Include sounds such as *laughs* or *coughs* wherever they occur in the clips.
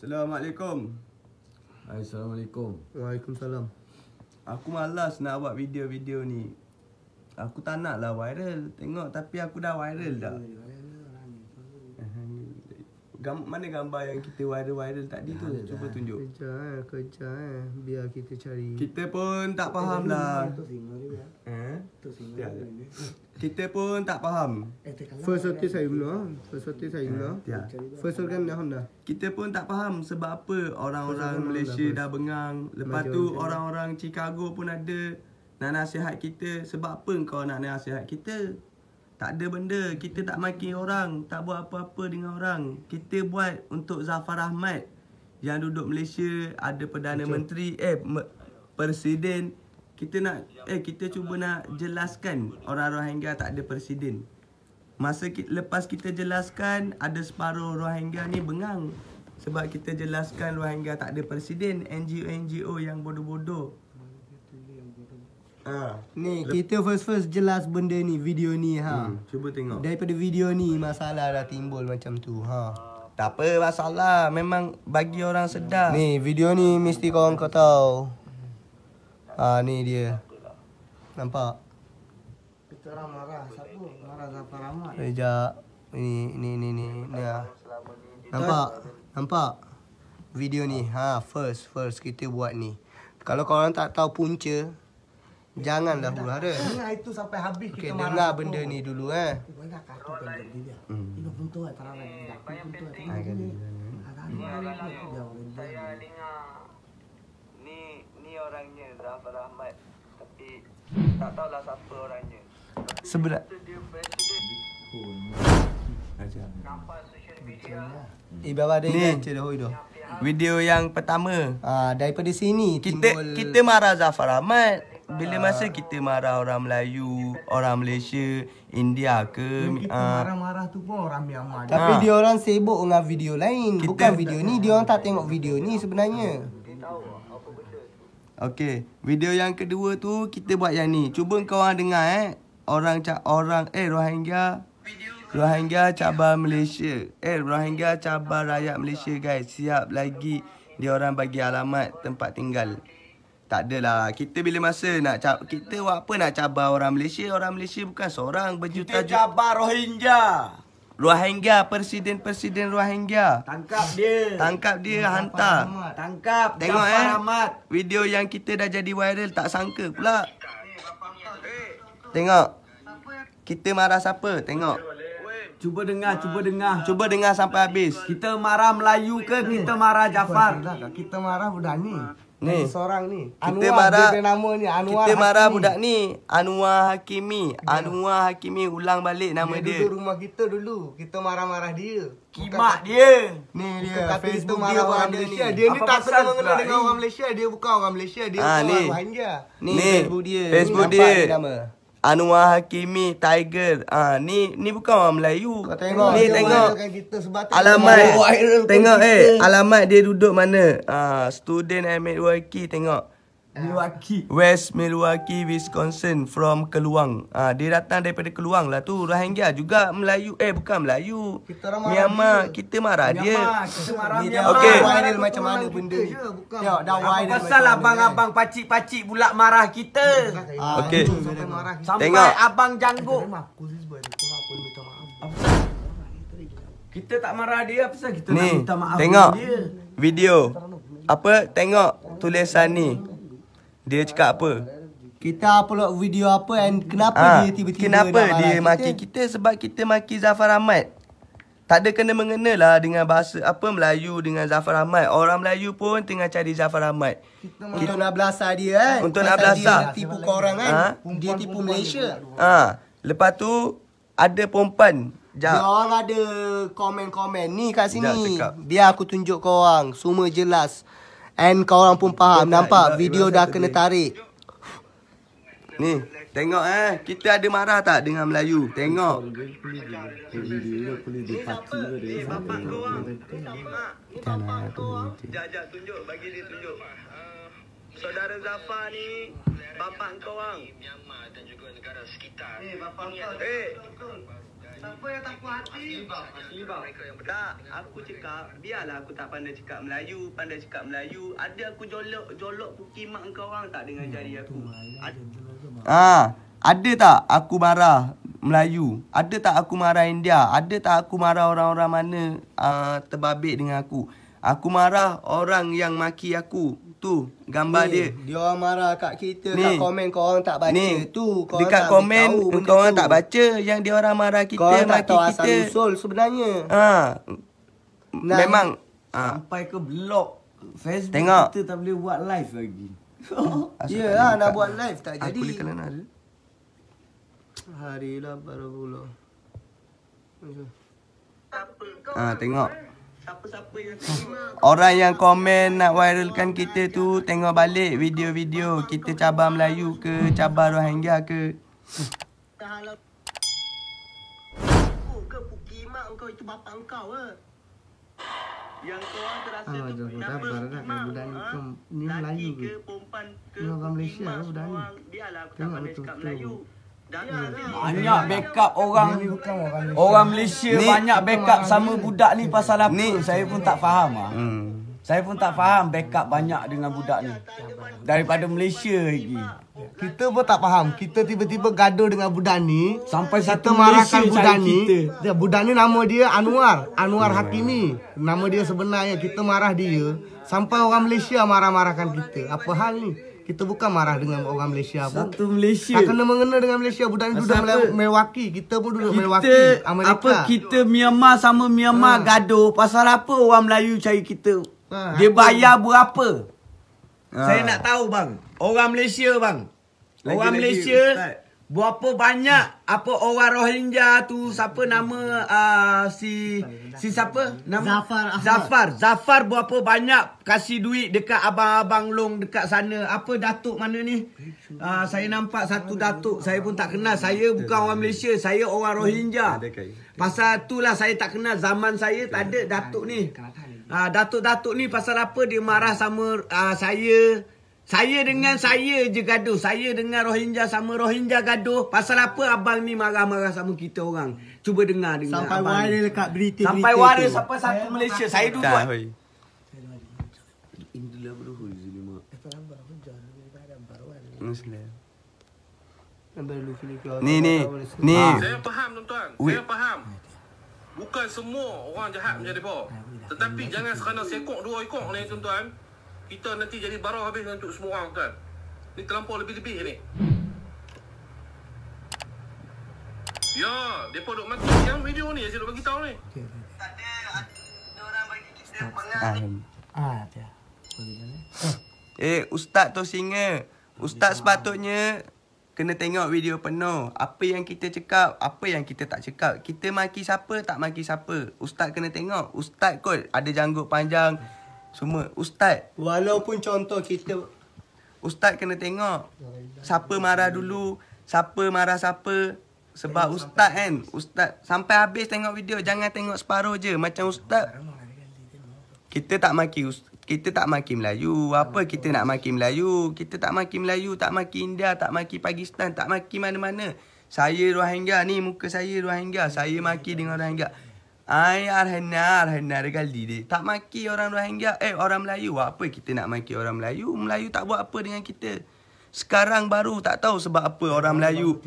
Assalamualaikum. Hai, Assalamualaikum. Waalaikumsalam. Aku malas nak buat video-video ni. Aku tak naklah viral. Tengok tapi aku dah viral dah gam- mana gambar yang kita viral-viral tadi tu? Ya, Cuba lah. tunjuk. Kejap eh, lah, kejap eh. Lah. Biar kita cari. Kita pun tak faham eh, lah. Ha? Ya, ya. Kita pun tak faham. Eh, first of kan? ah. saya dulu ah. ya. lah. First of saya dulu lah. First of kan dah dah. Kita pun tak faham sebab apa orang-orang Malaysia dah bengang. Lepas tu orang-orang Chicago pun ada nak nasihat kita. Sebab apa kau nak nasihat kita? tak ada benda kita tak maki orang tak buat apa-apa dengan orang kita buat untuk Zafar Rahmat yang duduk Malaysia ada perdana okay. menteri eh presiden kita nak eh kita cuba nak jelaskan orang Rohingya tak ada presiden masa kita, lepas kita jelaskan ada separuh Rohingya ni bengang sebab kita jelaskan Rohingya tak ada presiden NGO-NGO yang bodoh-bodoh Ha. Ni kita first first jelas benda ni video ni ha. Hmm, cuba tengok. Daripada video ni masalah dah timbul macam tu ha. Tak apa masalah memang bagi orang sedar. Ni video ni mesti kau orang kau tahu. Ha ni dia. Nampak. Kita orang marah siapa? Marah siapa ramai. Sejak ni ni ni ni. ni. Ha. Nampak. Nampak. Video ni ha first first kita buat ni. Kalau kau orang tak tahu punca, Janganlah huru hara. Dengar itu sampai habis okay, kita marah. dengar benda ni dulu eh. Banyak kartu pun dia. Hmm. Eh, eh, eh, Ini pun tu antara lain. Pun tu antara lain. Ada ni. ni. Ni orangnya Zafar Ahmad. Tapi tak tahulah siapa orangnya. Sebelah dia presiden. Aja. Nampak social media. Ibu Video yang pertama. Ah, daripada sini kita kita marah Zafar Ahmad bila masa ah. kita marah orang Melayu, orang Malaysia, India ke Kita ah. marah-marah tu pun orang Myanmar Tapi ha. dia orang sibuk dengan video lain kita Bukan video ni, dia orang tak tengok video ni sebenarnya Okay, video yang kedua tu kita buat yang ni Cuba kau orang dengar eh Orang, cak orang eh Rohingya Rohingya cabar Malaysia Eh Rohingya cabar rakyat Malaysia guys Siap lagi dia orang bagi alamat tempat tinggal tak adalah. Kita bila masa nak cab kita buat apa nak cabar orang Malaysia? Orang Malaysia bukan seorang berjuta-juta. Kita cabar Rohingya. Rohingya, presiden-presiden Rohingya. Tangkap dia. Tangkap dia, Jafar hantar. Ahmad. Tangkap Tengok Jafar eh. Ahmad. Video yang kita dah jadi viral tak sangka pula. Tengok. Kita marah siapa? Tengok. Cuba dengar, cuba dengar. Cuba dengar sampai habis. Kita marah Melayu ke kita marah Jafar? Kita marah budak ni hmm. seorang ni kita marah, dia, dia nama ni Anwar kita marah Hakimi. budak ni Anwar Hakimi ya. Anwar Hakimi ulang balik nama dia, dia. duduk rumah kita dulu kita marah-marah dia kimak dia ni dia kata Facebook marah dia orang Malaysia dia ni, tak pernah mengenal dengan orang Malaysia dia bukan orang Malaysia dia ha, orang Bahanja ni. ni Facebook dia Facebook dia, dia. Anwar Hakimi Tiger ha, ni ni bukan orang Melayu kau tengok ni tengok kita alamat tengok eh alamat dia duduk mana ha, student Ahmad Waki tengok Ah. Milwaukee. West Milwaukee, Wisconsin from Keluang. Ah, ha, dia datang daripada Keluang lah tu. Rohingya juga Melayu. Eh, bukan Melayu. Kita Myanmar. Dia. Kita marah Myanmar. dia. Myanmar. Kita marah dia. Okay. Dia dah macam mana benda ni. Ya, dah why dia macam abang-abang kan? pacik-pacik pula marah kita. Ah, okay. Sampai Tengok. abang jangguk. Kita tak marah dia. Apa sebab kita nak minta maaf dia? Tengok. Video. Apa? Tengok tulisan ni. Dia cakap apa? Kita upload video apa and kenapa ha, dia tiba-tiba Kenapa dia, dia maki kita? sebab kita maki Zafar Ahmad. Tak ada kena mengena lah dengan bahasa apa Melayu dengan Zafar Ahmad. Orang Melayu pun tengah cari Zafar Ahmad. Untuk nak belasah dia kan. Untuk nak belasah. Dia tipu kau kan. Eh. Ha? Dia tipu Malaysia. Ah, Lepas tu ada perempuan. Jap. Dia orang ada komen-komen. Ni kat sini. Biar aku tunjuk kau orang. Semua jelas. And kau orang pun faham Nampak video dah kena tarik Ni Tengok eh Kita ada marah tak dengan Melayu Tengok bapak korang Ni bapak korang Sekejap sekejap tunjuk Bagi dia tunjuk Saudara Zafar ni Bapak korang Myanmar dan juga negara sekitar Ni eh, bapak korang Eh Siapa yang tak puas hati? Asli Tak, aku cakap biarlah aku tak pandai cakap Melayu, pandai cakap Melayu. Ada aku jolok jolok puki mak kau orang tak dengan jari aku. Ah, ada tak aku marah Melayu? Ada tak aku marah India? Ada tak aku marah orang-orang mana uh, terbabit dengan aku? Aku marah orang yang maki aku tu gambar ni, dia. Dia orang marah kat kita ni. kat komen kau orang tak baca ni. tu. Kau Dekat tak komen kau orang tak baca yang dia orang marah kita kau tak tahu kita. Asal usul sebenarnya. Ha. Nah, Memang ha. sampai ke blog Facebook Tengok. kita tak boleh buat live lagi. Oh. *laughs* Yalah nak buat live tak jadi. Aku kena ada. Hari lah baru pula. Ah, ha, tengok. Orang yang komen nak viralkan kita tu tengok balik video-video kita cabar Melayu ke, cabar Rohingya ke. Eh? Kau ke kau itu terasa oh, tu kenapa sabar budak ni eh? ke, ni Melayu ke? Ni orang Malaysia budak ni. aku tak pandai cakap Melayu. Banyak backup orang orang Malaysia ni, banyak backup sama budak ni pasal apa? Ni, saya pun tak faham ah. Hmm. Saya pun tak faham backup banyak dengan budak ni. Daripada Malaysia lagi. Kita pun tak faham. Kita tiba-tiba gaduh dengan budak ni sampai satu marahkan budak ni. Ya, budak ni nama dia Anwar, Anwar hmm. Hakimi. Nama dia sebenarnya kita marah dia sampai orang Malaysia marah-marahkan kita. Apa hal ni? kita bukan marah dengan orang Malaysia pun. Satu Malaysia. Tak kena mengena dengan Malaysia. Budak ni duduk mewaki. Kita pun duduk kita, mewaki. Amerika. Apa kita Myanmar sama Myanmar ha. gaduh. Pasal apa orang Melayu cari kita? Ha, Dia bayar aku. berapa? Ha. Saya nak tahu bang. Orang Malaysia bang. Lagi, orang lagi, Malaysia. Ustaz berapa banyak hmm. apa orang Rohingya tu siapa nama uh, si si siapa nama Zafar Ahmad. Zafar Zafar berapa banyak kasih duit dekat abang-abang long dekat sana apa datuk mana ni uh, saya nampak satu datuk saya pun tak kenal saya bukan orang Malaysia saya orang Rohingya pasal itulah saya tak kenal zaman saya tak ada datuk ni uh, datuk-datuk ni pasal apa dia marah sama uh, saya saya dengan hmm. saya je gaduh. Saya dengan Rohingya sama Rohingya gaduh. Pasal apa abang ni marah-marah sama kita orang? Cuba dengar dengan abang. Sampai waris dekat berita-berita Sampai waris sampai satu saya Malaysia. Saya dulu buat. Hoi. Indulah berhubung. Ni ni ni. Ah, saya faham tuan-tuan. Saya faham. Bukan semua orang jahat menjadi bawah. Tetapi jangan serana sekok dua ekor ni tuan-tuan kita nanti jadi barang habis untuk semua orang kan ni terlampau lebih-lebih ni ya depa duk mati yang video ni asyik bagi tahu ni takde ada orang bagi kita pengal ah, eh, eh ustaz tu singa ustaz sepatutnya Kena tengok video penuh. Apa yang kita cakap, apa yang kita tak cakap. Kita maki siapa, tak maki siapa. Ustaz kena tengok. Ustaz kot ada janggut panjang. Semua ustaz. Walaupun contoh kita ustaz kena tengok siapa marah dulu, siapa marah siapa sebab tengok ustaz sampai kan. Ustaz sampai habis tengok video, jangan tengok separuh je macam ustaz. Kita tak maki kita tak maki Melayu. Apa kita nak maki Melayu? Kita tak maki Melayu, tak maki India, tak maki Pakistan, tak maki mana-mana. Saya Rohingya ni muka saya Rohingya. Saya maki dengan Rohingya. Ai arhena arhena regal diri. Tak maki orang Rohingya, eh orang Melayu. Apa kita nak maki orang Melayu? Melayu tak buat apa dengan kita. Sekarang baru tak tahu sebab apa orang Melayu.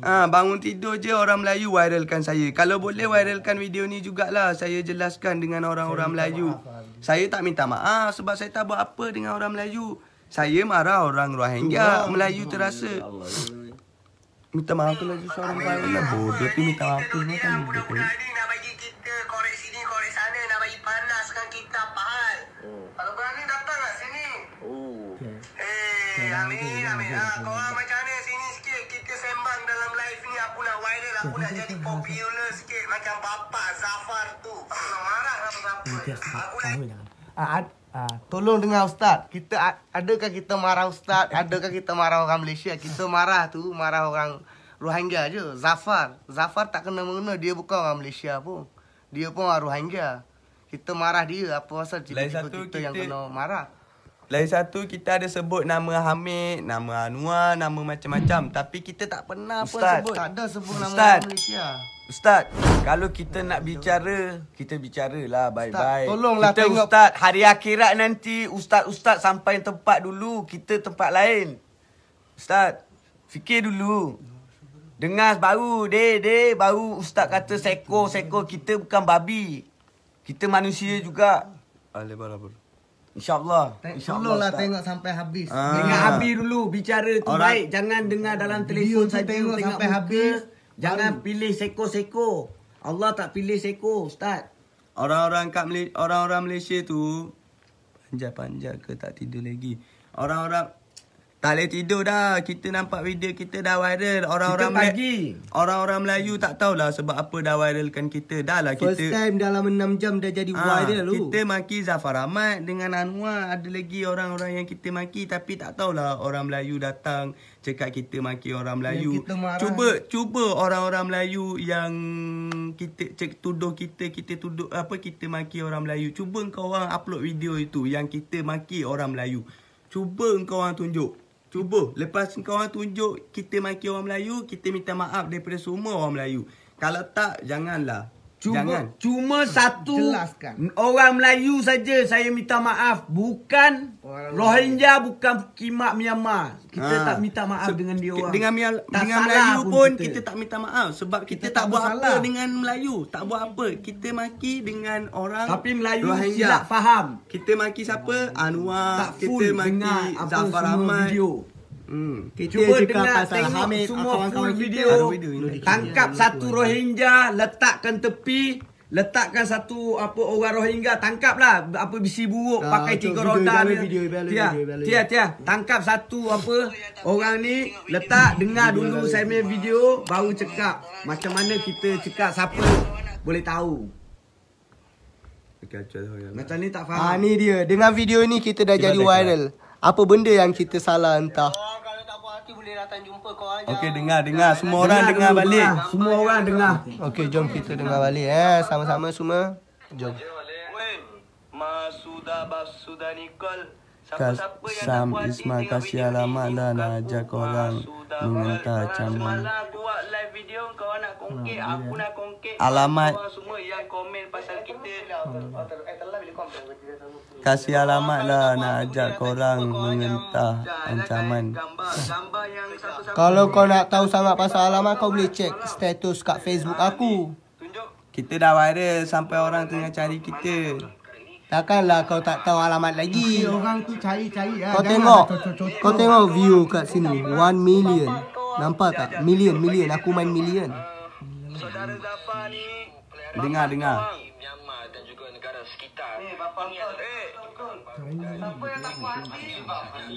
Ah ha, bangun tidur je orang Melayu viralkan saya. Kalau boleh viralkan video ni jugalah saya jelaskan dengan orang-orang Melayu. Maaf, lah, saya tak minta maaf sebab saya tak buat apa dengan orang Melayu. Saya marah orang Rohingya, Melayu terasa. Minta maaf lagi seorang Melayu. Bodoh tu minta maaf tu kan. Yang ni, yang ah, macam ni sini sikit. Kita sembang dalam live ni. Aku nak viral. Aku nak jadi popular sikit. Macam bapak Zafar tu. marah apa eh, ah, ah, tolong dengar ustaz. Kita adakah kita marah ustaz? Adakah kita marah orang Malaysia? Kita marah tu marah orang Rohingya je. Zafar, Zafar tak kena mengena dia bukan orang Malaysia pun. Dia pun orang Rohingya. Kita marah dia apa pasal cipu-cipu kita, kita, yang kena marah. Lagi satu kita ada sebut nama Hamid, nama Anwar, nama macam-macam tapi kita tak pernah Ustaz, pun sebut. Tak ada sebut nama Ustaz. Malaysia. Ustaz, kalau kita nak bicara, kita bicaralah baik Bye Tolonglah kita, tengok Ustaz, hari akhirat nanti ustaz-ustaz sampai tempat dulu, kita tempat lain. Ustaz, fikir dulu. Dengar baru, de de baru ustaz kata seko seko kita bukan babi. Kita manusia juga. Alebarabur. InsyaAllah insya tengok sampai habis ah. Dengar habis dulu Bicara tu Alright. baik Jangan dengar dalam telefon saya tengok, tengok sampai muka. habis Jangan Baru. pilih seko-seko Allah tak pilih seko Ustaz Orang-orang kat Malaysia, orang-orang Malaysia tu Panjat-panjat ke tak tidur lagi Orang-orang tak boleh tidur dah. Kita nampak video kita dah viral. Orang-orang pagi. Me- orang-orang Melayu tak tahulah sebab apa dah viralkan kita. Dah lah kita. First time dalam 6 jam dah jadi ha, viral lu. Kita maki Zafar Ahmad dengan Anwar. Ada lagi orang-orang yang kita maki. Tapi tak tahulah orang Melayu datang cakap kita maki orang Melayu. cuba, cuba orang-orang Melayu yang kita cek tuduh kita. Kita tuduh apa kita maki orang Melayu. Cuba kau orang upload video itu yang kita maki orang Melayu. Cuba kau orang tunjuk Cuba lepas kau orang tunjuk kita maki orang Melayu, kita minta maaf daripada semua orang Melayu. Kalau tak janganlah Cuma, Jangan. cuma hmm. satu Jelaskan. orang Melayu saja saya minta maaf. Bukan Rohingya, bukan Kimak Myanmar. Kita ha. tak minta maaf Se- dengan dia orang. Dengan, Mial- tak dengan salah Melayu pun kita. kita tak minta maaf. Sebab kita, kita tak, tak buat salah. apa dengan Melayu. Tak buat apa. Kita maki dengan orang Tapi Melayu Rohingya. faham. Kita maki siapa? Anwar. kita maki Zafar semua Ahmad. Hmm. Kita Cuba cakap dengar, pasal tengok Hamid, semua kawan -kawan video. video tangkap satu Rohingya, letakkan tepi. Letakkan satu apa orang Rohingya tangkaplah apa bisi buruk ah, pakai tiga roda Tia, tia, tia, tangkap satu apa orang ni letak dengar dulu saya punya video baru cekap macam mana kita cekap siapa boleh tahu. Lah, ya. Macam ni tak ah, faham. Ah ni dia. Dengan video ni kita dah jadi lah. viral. Apa benda yang kita salah entah akan jumpa korang Okey, dengar, dengar. Kan? Semua orang dengar, dengar balik. balik. Kan? Semua orang okay, dengar. Okey, jom kita dengar balik. Eh, sama-sama semua. Jom. Masuda basuda Nicole. Kasam, Isma kasih alamat dah nak ajak korang mengentah cuman. Hmm. Alamat. Kasih alamat lah nak ajak korang mengentah ancaman. Kalau kau nak tahu sangat pasal alamat kau boleh cek status kat Facebook aku. Kita dah viral sampai orang tengah cari kita. Takkanlah kau tak tahu alamat lagi. Okay, orang tu cari-cari lah. Kau tengok. Lah kau tengok view kat sini. One million. Nampak tak? Million, million. Aku main million. Dengar, dengar. Eh, bapa kau. Eh. Siapa yang tak puas hati?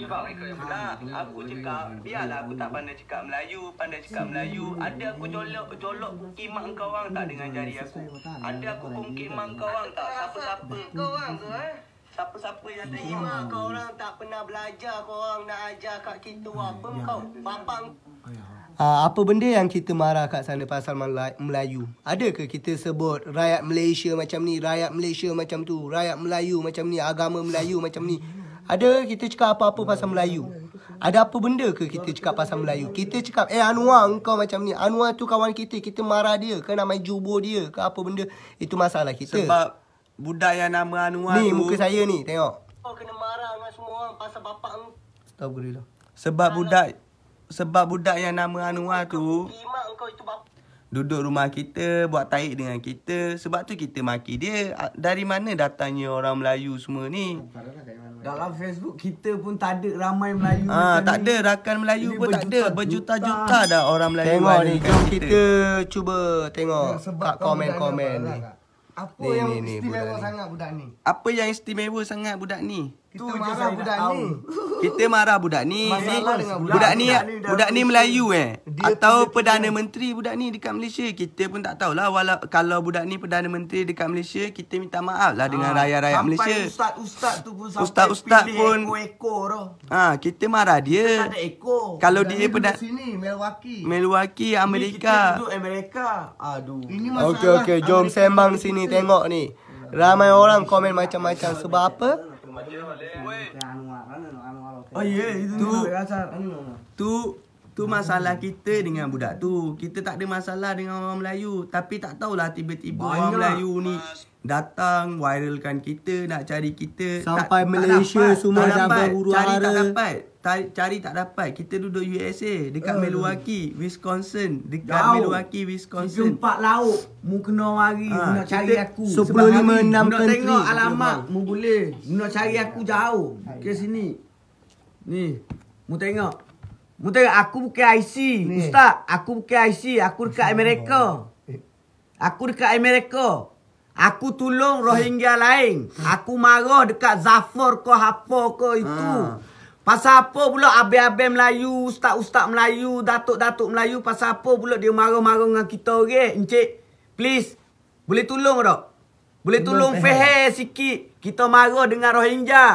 Sebab mereka yang pelak. Aku cakap, biarlah aku tak pandai cakap Melayu. Pandai cakap Melayu. Ada aku jolok, jolok kuki mak kau orang tak dengan jari aku. Ada aku kuki mak kau orang tak. Siapa-siapa kau orang tu, eh? Siapa-siapa yang tak ima kau orang tak pernah belajar kau orang nak ajar kat kita apa kau? Bapa kau. Ah, apa benda yang kita marah kat sana pasal Melayu? Adakah kita sebut rakyat Malaysia macam ni, rakyat Malaysia macam tu, rakyat Melayu macam ni, agama Melayu macam ni? Ada kita cakap apa-apa pasal Melayu? Ada apa benda ke kita cakap pasal Melayu? Kita cakap, eh Anwar kau macam ni. Anwar tu kawan kita. Kita marah dia. Kena nama jubur dia. Ke apa benda. Itu masalah kita. Sebab budaya nama Anwar ni, tu. Ni muka saya ni. Tengok. Kau kena marah dengan semua orang pasal bapak kau. Sebab budak. Sebab budak yang nama Anwar tu Duduk rumah kita Buat taik dengan kita Sebab tu kita maki dia Dari mana datangnya orang Melayu semua ni Dalam Facebook kita pun tak ada ramai Melayu hmm. ah, Tak ada rakan Melayu pun tak ada Berjuta-juta dah orang Melayu Tengok ni kan kita. kita cuba tengok ya, sebab Kat komen-komen ni apa ni, yang ni, istimewa ni. sangat budak ni? Apa yang istimewa sangat budak ni? Kita tu *laughs* marah budak ni. Kita marah budak ni. budak, ni. Budak ni, Melayu eh. Dia Atau dia Perdana dia. Menteri budak ni dekat Malaysia. Kita pun tak tahulah. Walau, kalau budak ni Perdana Menteri dekat Malaysia, kita minta maaf lah dengan ah, rakyat-rakyat Malaysia. Sampai ustaz-ustaz tu pun sampai pilih ekor-ekor Ah, Kita marah dia. Kita tak ada ekor. Kalau dia Perdana... sini, Milwaukee. Milwaukee, Amerika. Ini kita Amerika. Aduh. Ini masalah. Okey, okey. Jom sembang sini tengok ni. Ramai orang komen macam-macam. Sebab apa? Oh ya, yeah, itu tu. Tu tu masalah kita dengan budak tu. Kita tak ada masalah dengan orang Melayu, tapi tak tahulah tiba-tiba Banyak orang lah. Melayu ni datang viralkan kita nak cari kita sampai tak, Malaysia tak semua dah berhuru-hara cari tak dapat cari, cari tak dapat kita duduk USA dekat uh. Milwaukee Wisconsin dekat Jauh. Milwaukee Wisconsin Jumpa empat laut mu kena mari ha, nak cari aku 10, sebab nak tengok alamat mu boleh mu nak cari aku jauh ke sini ni mu tengok mu tengok aku bukan IC ni. ustaz aku bukan IC aku dekat Amerika aku dekat Amerika Aku tolong Rohingya hmm. lain. Hmm. Aku marah dekat Zafar ke apa ke itu. Ha. Pasal apa pula abang-abang Melayu, ustaz-ustaz Melayu, datuk-datuk Melayu. Pasal apa pula dia marah-marah dengan kita orang. Okay? Encik, please. Boleh tolong tak? Boleh tolong faham sikit. Kita marah dengan Rohingya.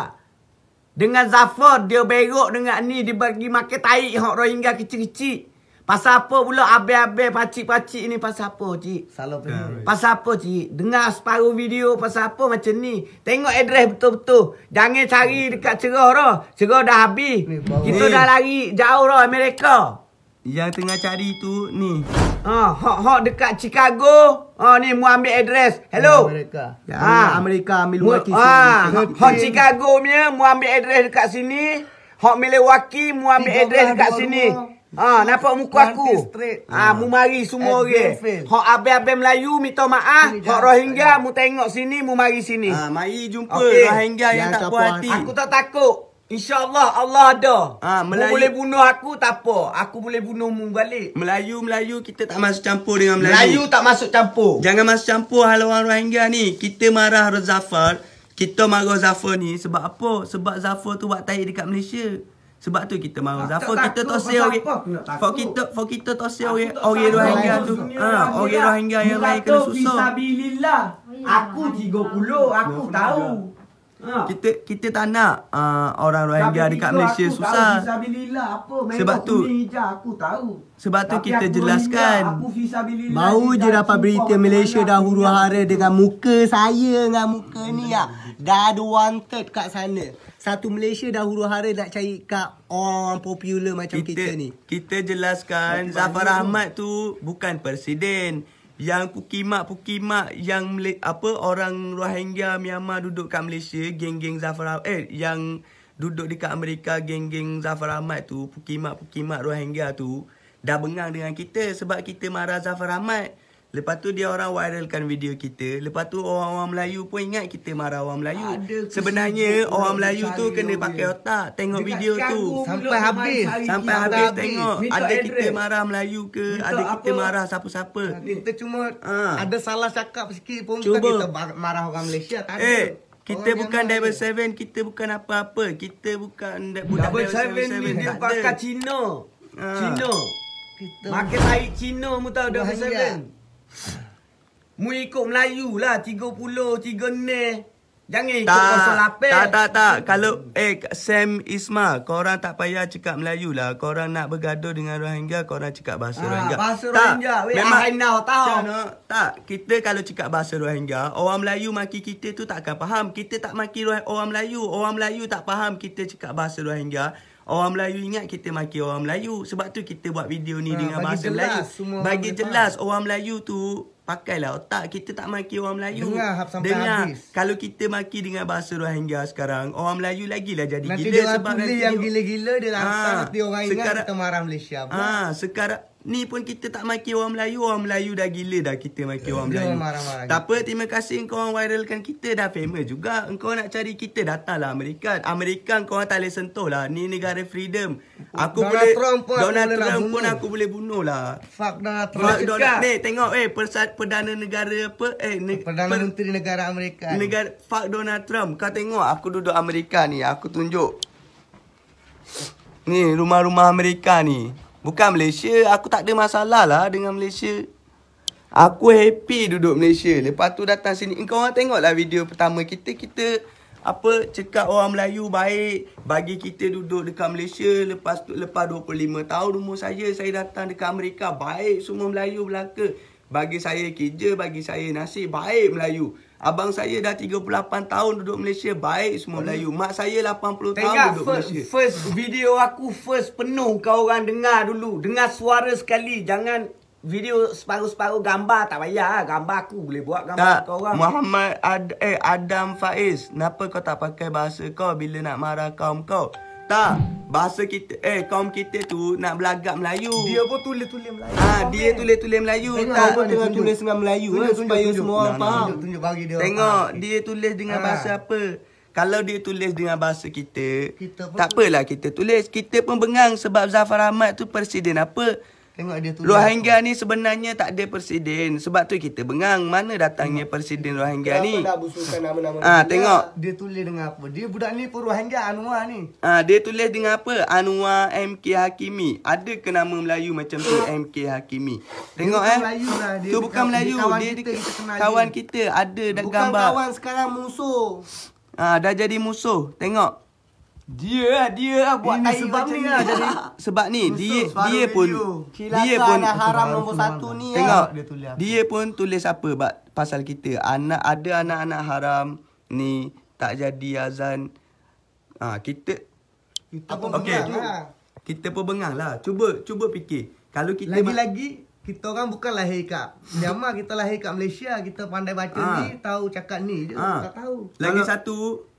Dengan Zafar dia berok dengan ni. Dia bagi makan taik Rohingya kecil-kecil. Pasal apa pula abis-abis pakcik-pakcik ni pasal apa cik? Salah faham. Ya, pasal apa cik? Dengar separuh video pasal apa macam ni. Tengok address betul-betul. Jangan cari dekat cerah dah. Cerah dah habis. Ni, Kita dah lari jauh dah Amerika. Yang tengah cari tu ni. Ha, hok-hok dekat Chicago. Ha, ni mu ambil address. Hello. Amerika. Ya, ha. Amerika ambil luar kisah. Ha, hok Chicago punya mu ambil address dekat sini. Hok milik wakil mu ambil address dekat sini. Ha nampak muka aku. Ha ah. mu mari semua orang. Hak abang-abang Melayu minta maaf, ah? hak Rohingya mu tengok sini mu mari sini. Ha mari jumpa okay. Rohingya yang, tak puas hati. Aku tak takut. InsyaAllah Allah ada ha, Melayu... Mu boleh bunuh aku tak apa Aku boleh bunuh mu balik Melayu-Melayu kita tak masuk campur dengan Melayu Melayu tak masuk campur Jangan masuk campur hal orang Rohingya ni Kita marah Zafar Kita marah Zafar ni Sebab apa? Sebab Zafar tu buat tahir dekat Malaysia sebab tu kita marah. Tak, Zafar kita tak sale orang. For kita for kita tak sale orang. Orang Rohingya tu. Ha, orang Rohingya yang lain kena susah. Bismillah. Oh, aku 30, aku tahu. Ha. Kita ah. kita tak nak uh, orang Rohingya dekat Malaysia aku susah. Tahu apa sebab tu, hijau aku tahu. Sebab tu Tapi kita jelaskan. Mau je dapat berita Malaysia dah huru hara dengan muka saya dengan muka ni ah. Dah ada wanted kat sana satu Malaysia dah huru-hara nak cari cup orang popular macam kita, kita ni. Kita jelaskan Zafar Ahmad tu bukan presiden. Yang pukimak-pukimak yang apa orang Rohingya Myanmar duduk kat Malaysia, geng-geng Zafar Ahmad eh yang duduk dekat Amerika geng-geng Zafar Ahmad tu, pukimak-pukimak Rohingya tu dah bengang dengan kita sebab kita marah Zafar Ahmad. Lepas tu dia orang viralkan video kita. Lepas tu orang-orang Melayu pun ingat kita marah orang Melayu. Ada Sebenarnya orang Melayu tu kena dia. pakai otak tengok Dekat video tu. Sampai habis. Sampai habis, habis tengok. Minta ada kita address. marah Melayu ke? Minta ada kita apa? marah siapa-siapa? Kita cuma ha. ada salah cakap sikit pun cuba. kita marah orang Malaysia. Tak eh, ada. Eh. Kita orang bukan Diamond Seven, kita bukan apa-apa. Kita bukan budak Seven. Diamond Seven ni dia pakai Cina. Ha. Cina. Kita Makin baik Cina pun tahu Diamond Seven. Mu ikut Melayu lah 30 3 ne. Jangan ikut pasal apa. Tak tak tak. Kalau eh Sam Isma, korang tak payah cakap Melayu lah. Korang nak bergaduh dengan Rohingya, kau orang cakap bahasa ah, Rohingya. Bahasa tak, Rohingya. Weh, memang I know tahu. Tak. Kita kalau cakap bahasa Rohingya, orang Melayu maki kita tu tak akan faham. Kita tak maki orang Melayu. Orang Melayu tak faham kita cakap bahasa Rohingya. Orang Melayu ingat kita maki orang Melayu. Sebab tu kita buat video ni ha, dengan bahasa jelas, Melayu. Semua bagi jelas faham. orang Melayu tu pakailah otak. Kita tak maki orang Melayu. Dengar Dengar. Kalau kita maki dengan bahasa Rohingya sekarang, orang Melayu lah jadi nanti gila. sebab nanti dia orang tulis yang gila-gila, dia lantar. Ah, nanti orang ingat kita marah Malaysia. Ha, sekarang... Ni pun kita tak maki orang Melayu Orang Melayu dah gila dah kita maki orang Melayu marah-marah Tak apa terima kasih kau orang viralkan kita Dah famous juga Engkau nak cari kita datanglah Amerika Amerika kau orang tak boleh sentuh lah Ni negara freedom Aku Donald boleh Trump pun Donald Trump, Trump pun aku boleh bunuh lah Fuck Donald Trump Fuck Donald, Ni tengok eh persat, Perdana negara apa eh, ne, Perdana per, Menteri Negara Amerika negara, ni. Fuck Donald Trump Kau tengok aku duduk Amerika ni Aku tunjuk Ni rumah-rumah Amerika ni Bukan Malaysia. Aku tak ada masalah lah dengan Malaysia. Aku happy duduk Malaysia. Lepas tu datang sini. Kau orang tengoklah video pertama kita. Kita apa cekak orang Melayu baik bagi kita duduk dekat Malaysia lepas lepas 25 tahun umur saya saya datang dekat Amerika baik semua Melayu belaka bagi saya kerja bagi saya nasi baik Melayu Abang saya dah 38 tahun duduk Malaysia. Baik semua Melayu. Mak saya 80 Tengah tahun duduk first, Malaysia. First video aku first penuh kau orang dengar dulu. Dengar suara sekali. Jangan video separuh-separuh gambar tak payah. Gambar aku boleh buat gambar tak. kau orang. Muhammad Ad eh, Adam Faiz. Kenapa kau tak pakai bahasa kau bila nak marah kaum -kau? Tak. Bahasa kita, eh kaum kita tu nak belagak Melayu. Dia pun tulis-tulis Melayu. Ah, ha, dia tulis-tulis Melayu. Tengok, tak apa dengan tulis dengan Melayu tunjuk, eh, tunjuk, supaya tunjuk. semua orang nah, faham. Tunjuk, tunjuk bagi dia. Tengok, ha. dia tulis dengan ha. bahasa apa? Kalau dia tulis dengan bahasa kita, kita tak apalah kita tulis. Kita pun bengang sebab Zafar Ahmad tu presiden apa? Tengok dia tu. Rohingya ni sebenarnya tak ada presiden. Sebab tu kita bengang mana datangnya hmm. presiden Rohingya ni. Dah busukan nama-nama. Ah, ha, tengok. Dia tulis dengan apa? Dia budak ni pun Rohingya Anwar ni. Ah, ha, dia tulis dengan apa? Anwar MK Hakimi. Ada ke nama Melayu macam tu ah. MK Hakimi? Tengok dia eh. Melayu lah. Dia tu bukan Melayu. Dia, kawan dia, kita, kita, kita kawan dia. kita ada dan gambar. Bukan kawan sekarang musuh. Ah, ha, dah jadi musuh. Tengok dia lah dia lah buat ini sebab macam ni lah jadi *laughs* sebab ni dia dia pun Kilasa dia pun haram nombor satu ni tengok lah, dia tulis aku. dia pun tulis apa bak, pasal kita anak ada anak-anak haram ni tak jadi azan ha, kita kita pun okay, bengang lah. kita pun bengang lah cuba cuba fikir kalau kita lagi lagi kita orang bukan lahir kat Myanmar kita lahir kat Malaysia kita pandai baca ha. ni tahu cakap ni je ha. tak tahu lagi kalau, satu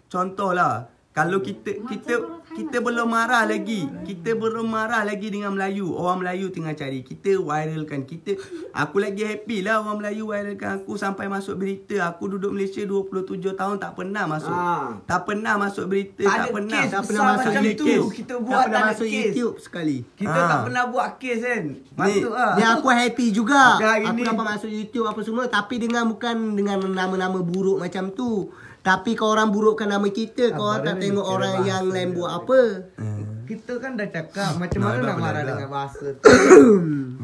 contohlah kalau kita Macam kita kita belum marah lagi. Kita belum marah lagi dengan Melayu. Orang Melayu tengah cari. Kita viralkan. Kita aku lagi happy lah orang Melayu viralkan aku sampai masuk berita. Aku duduk Malaysia 27 tahun tak pernah masuk. Ha. Tak pernah masuk berita, tak, tak pernah. Tak pernah masuk YouTube. Kita buat tak, pernah masuk YouTube sekali. Kita ha. tak pernah buat kes kan. Patutlah. Ya aku happy juga. Aku dapat masuk YouTube apa semua tapi dengan bukan dengan nama-nama buruk macam tu. Tapi kau orang burukkan nama kita. Kau orang tak tengok orang yang lain lah, buat apa. Hmm. Kita kan dah cakap macam nah, mana nak marah dengan bahasa tu. *coughs*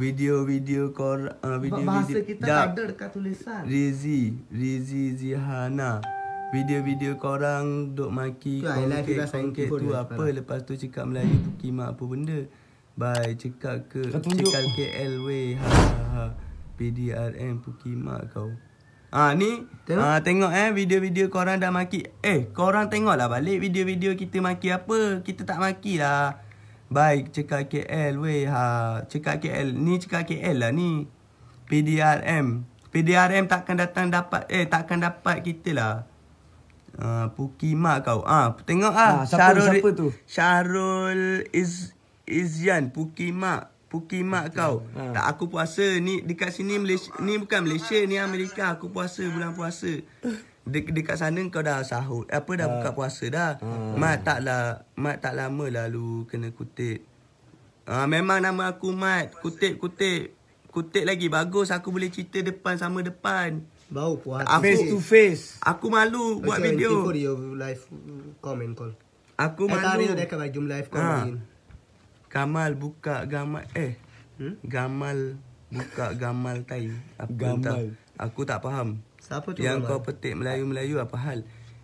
Video-video kau ah, uh, video bahasa video. kita Jap. tak ada dekat tulisan. Rizi, Rizi Zihana. Video-video korang duk maki kongkit-kongkit tu apa lah. Lepas tu cakap Melayu Pukimak apa benda Bye cakap ke Cakap KLW ha, ha, ha. PDRM Pukimak kau Ha ni tengok. Ha, tengok eh video-video korang dah maki. Eh korang tengoklah balik video-video kita maki apa. Kita tak lah Baik cekak KL weh. Ha cekak KL. Ni cekak KL lah ni. PDRM. PDRM takkan datang dapat eh takkan dapat kita lah. Ha puki mak kau. Ha tengoklah ha, siapa Syarul, siapa tu. Syarul is Izian puki mak. Pukimak kau. Ha. Tak aku puasa ni dekat sini Malaysia ni bukan Malaysia ni Amerika aku puasa bulan puasa. De- dekat sana kau dah sahut. Apa dah ha. buka puasa dah. Ha. Mat taklah mat tak lama lalu kena kutip. Ha, memang nama aku Mat. Kutip kutip. Kutip lagi bagus aku boleh cerita depan sama depan. Bau puasa. Aku, face to face. Aku malu buat okay, video. Thank you for your life comment call. Aku malu. Eh, tak, dia dah kena jumlah live ha. comment. Ha. Gamal buka gamal eh. Hmm? Gamal buka gamal tai. Apa gamal. Tak, aku tak faham. Siapa tu? Yang gamal? kau petik Melayu-Melayu apa hal?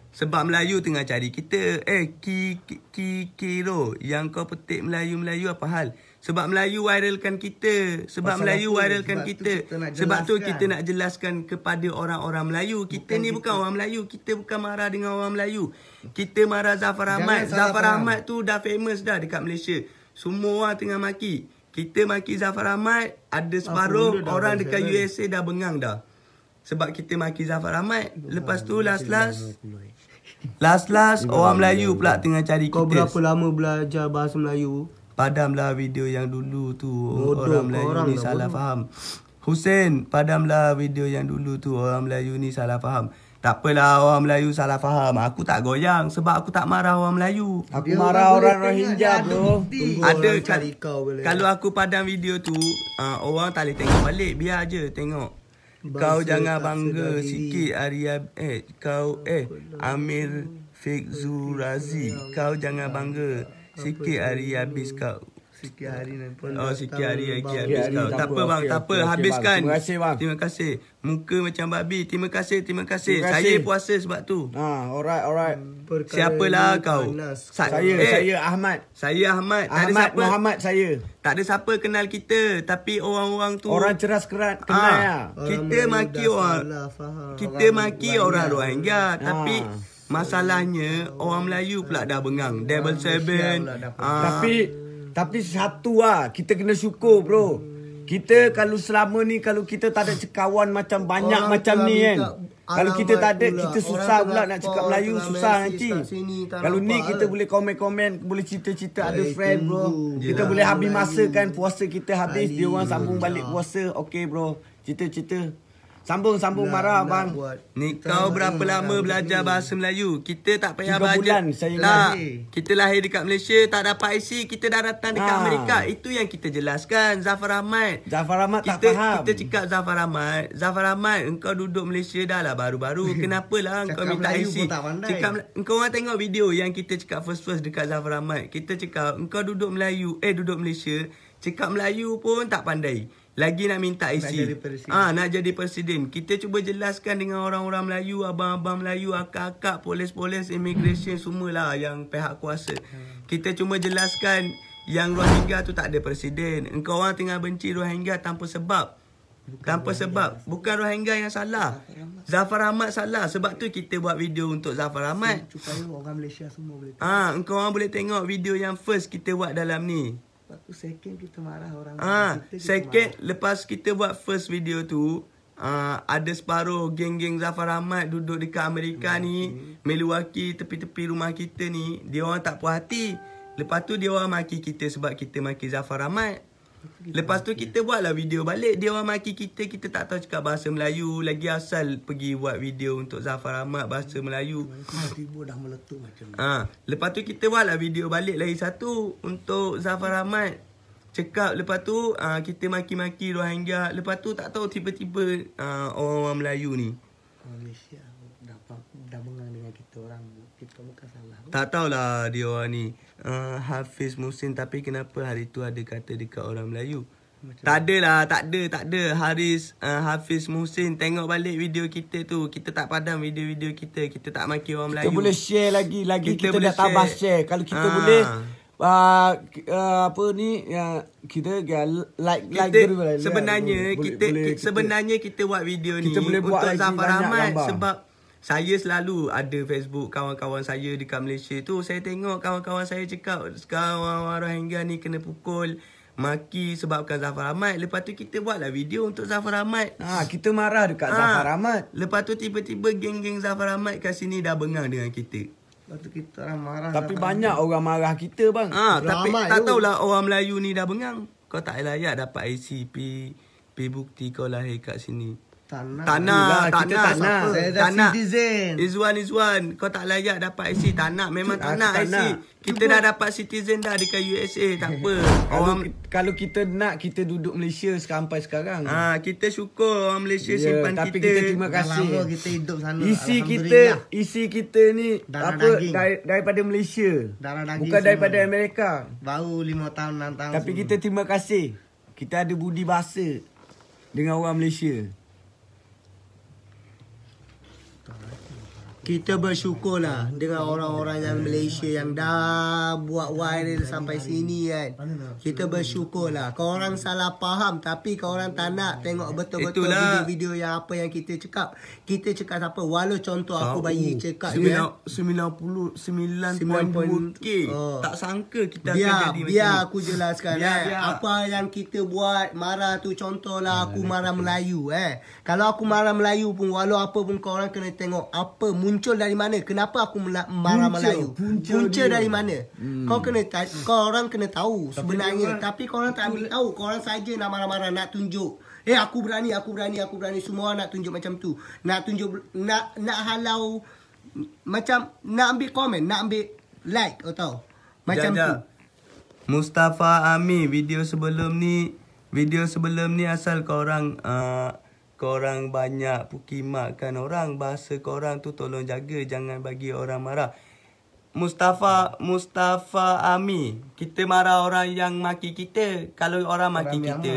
Sebab Melayu tengah cari kita. Eh, ki ki ki ro. Yang kau petik Melayu-Melayu apa hal? Sebab Melayu viralkan kita. Sebab Pasal Melayu aku, viralkan sebab kita. kita sebab tu kita nak jelaskan kepada orang-orang Melayu. Kita bukan ni bukan kita. orang Melayu. Kita bukan marah dengan orang Melayu. Kita marah Zafar Ahmad. Zafar Ahmad tu dah famous dah dekat Malaysia. Semua orang tengah maki. Kita maki Zafar Ahmad, ada separuh Afro orang dekat jalan. USA dah bengang dah. Sebab kita maki Zafar Ahmad, lepas tu eh. last-last last-last orang Melayu pula tengah cari kita. Kau berapa lama belajar bahasa Melayu? Padamlah video yang dulu tu Bodoh, orang Melayu orang ni salah bodoh. faham. Hussein, padamlah video yang dulu tu orang Melayu ni salah faham. Tak apalah orang Melayu salah faham. Aku tak goyang sebab aku tak marah orang Melayu. Aku dia marah orang Rohingya bro. Ada cari kau boleh. Kalau aku padam video tu, uh, orang tak boleh tengok balik. Biar aje tengok. Bangsa kau jangan bangga sedari. sikit Arya eh kau eh Amir Fikzu Razi. Kau jangan bangga sikit hari habis Sikit hari nampak. Oh, sikit hari lagi kau. Tak apa, bang. Tak apa, habiskan. Terima kasih, bang. Terima kasih. Muka macam babi. Terima kasih, terima kasih. Saya puasa sebab tu. Ha, alright, alright. Hmm, Siapalah kau? Saya, eh. saya Ahmad. Saya Ahmad. Ahmad Muhammad saya. Tak ada siapa kenal kita. Tapi orang-orang tu... Orang ceras kerat kenal. Kita ah, ya. maki orang... Kita maki orang Rohingya. Ah. Tapi... Masalahnya orang Melayu pula dah bengang double Seven. Ah. Tapi tapi satu lah Kita kena syukur bro Kita kalau selama ni Kalau kita tak ada cekawan Macam banyak orang macam ni kan Kalau kita tak ada pula. Kita susah pula Nak cakap Melayu Susah nanti sini, Kalau ni kan? kita lah. boleh komen-komen Boleh cerita-cerita Ada friend bro Kita lah boleh habis masa kan Puasa kita habis Dia orang sambung balik lah. puasa Okay bro Cerita-cerita Sambung sambung nak, marah abang. Ni kau berapa lama nak, belajar bahasa Melayu? Kita tak payah belajar. bulan saya nah, lahir. Kita lahir dekat Malaysia, tak dapat IC, kita dah datang dekat ha. Amerika. Itu yang kita jelaskan Zafar Ahmad. Zafar Ahmad kita, tak faham. Kita cakap Zafar Ahmad, Zafar Ahmad engkau duduk Malaysia dah lah baru-baru. *laughs* Kenapalah engkau minta Melayu IC? Pun Cakap, engkau orang tengok video yang kita cakap first first dekat Zafar Ahmad. Kita cakap engkau duduk Melayu, eh duduk Malaysia, cakap Melayu pun tak pandai. Lagi nak minta IC. Nak jadi presiden. Ha, nak jadi presiden. Kita cuba jelaskan dengan orang-orang Melayu, abang-abang Melayu, akak-akak, polis-polis, immigration, semualah yang pihak kuasa. Hmm. Kita cuma jelaskan yang Rohingya tu tak ada presiden. Engkau orang tengah benci Rohingya tanpa sebab. Bukan tanpa Rohingya sebab. Yang Bukan Rohingya yang salah. Zafar Ahmad salah. Sebab tu kita buat video untuk Zafar Ahmad. Supaya orang Malaysia semua boleh tengok. Ah, ha, engkau orang boleh tengok video yang first kita buat dalam ni waktu second kita marah orang. Ah, kita second kita lepas kita buat first video tu, uh, ada separuh geng-geng Zafar Ahmad duduk dekat Amerika hmm. ni, meluaki tepi-tepi rumah kita ni, dia orang tak puas hati. Lepas tu dia orang maki kita sebab kita maki Zafar Ahmad. Lepas tu kita buatlah video balik Dia orang maki kita Kita tak tahu cakap bahasa Melayu Lagi asal pergi buat video Untuk Zafar Ahmad Bahasa Melayu tiba ha. Lepas tu kita buatlah video balik Lagi satu Untuk Zafar Ahmad Cakap lepas tu ha, Kita maki-maki Rohingya Lepas tu tak tahu tiba-tiba ha, Orang-orang Melayu ni Malaysia dah, dah mengang dengan kita orang Kita bukan salah Tak tahulah dia orang ni uh, Hafiz Musin tapi kenapa hari tu ada kata dekat orang Melayu? Macam tak adalah, tak ada, tak ada. Haris uh, Hafiz Musin tengok balik video kita tu. Kita tak padam video-video kita. Kita tak maki orang Melayu. Kita boleh share lagi lagi kita, kita dah share. tambah share. Kalau kita ha. boleh uh, uh, apa ni uh, kita ya, like kita, like ya, sebenarnya kita, boleh, kita, boleh, kita sebenarnya kita buat video kita ni boleh untuk buat Zafar Rahmat sebab saya selalu ada Facebook kawan-kawan saya dekat Malaysia tu saya tengok kawan-kawan saya cakap sekarang orang Rohingya ni kena pukul maki sebabkan Zafar Ahmad lepas tu kita buatlah video untuk Zafar Ahmad ha kita marah dekat ha. Zafar Ahmad lepas tu tiba-tiba geng-geng Zafar Ahmad kat sini dah bengang dengan kita lepas tu kita orang marah tapi Zafar banyak Ahmad. orang marah kita bang ha tapi Ahmad tak tahulah tu. orang Melayu ni dah bengang kau tak layak dapat ICP pi bukti kau lahir kat sini Tanah. Tanah. Tanah. tanah. Saya dah citizen. Kau tak layak dapat IC. Tanah. Memang ah, tanah IC. Kita dah dapat citizen dah dekat USA. Tak apa. *laughs* orang... Kalau kita nak, kita duduk Malaysia sampai sekarang. Ah, kita syukur orang Malaysia ya, simpan tapi kita. Tapi kita terima kasih. kita hidup sana. Isi kita, isi kita ni Darah apa, daging. daripada Malaysia. Darah daging Bukan daripada Amerika. Baru lima tahun, enam tahun. Tapi kita terima kasih. Kita ada budi bahasa dengan orang Malaysia. kita bersyukur lah dengan orang-orang yang Malaysia yang dah buat viral sampai sini kan. Kita bersyukur lah. Kau orang salah faham tapi kau orang tak nak tengok betul-betul video-video yang apa yang kita cakap kita cakap apa walau contoh aku Tahu. bayi cakap dia 99.2k eh. tak sangka kita akan jadi biar macam aku jelaskan biar, eh. biar. apa yang kita buat marah tu contohlah ha, aku ya, marah betul. Melayu eh kalau aku marah Melayu pun walau apa pun kau orang kena tengok apa muncul dari mana kenapa aku marah punca, Melayu punca, punca dari mana hmm. kau kena kau orang kena tahu tapi sebenarnya tapi kau orang tak ambil tahu kau orang saja nak marah-marah nak tunjuk Eh hey, aku berani, aku berani, aku berani semua nak tunjuk macam tu. Nak tunjuk nak nak halau macam nak ambil komen, nak ambil like atau macam Jajak. tu. Mustafa Ami video sebelum ni video sebelum ni asal kau orang uh, korang banyak pukimakkan orang bahasa korang tu tolong jaga jangan bagi orang marah. Mustafa Mustafa Ami. Kita marah orang yang maki kita. Kalau orang maki orang kita,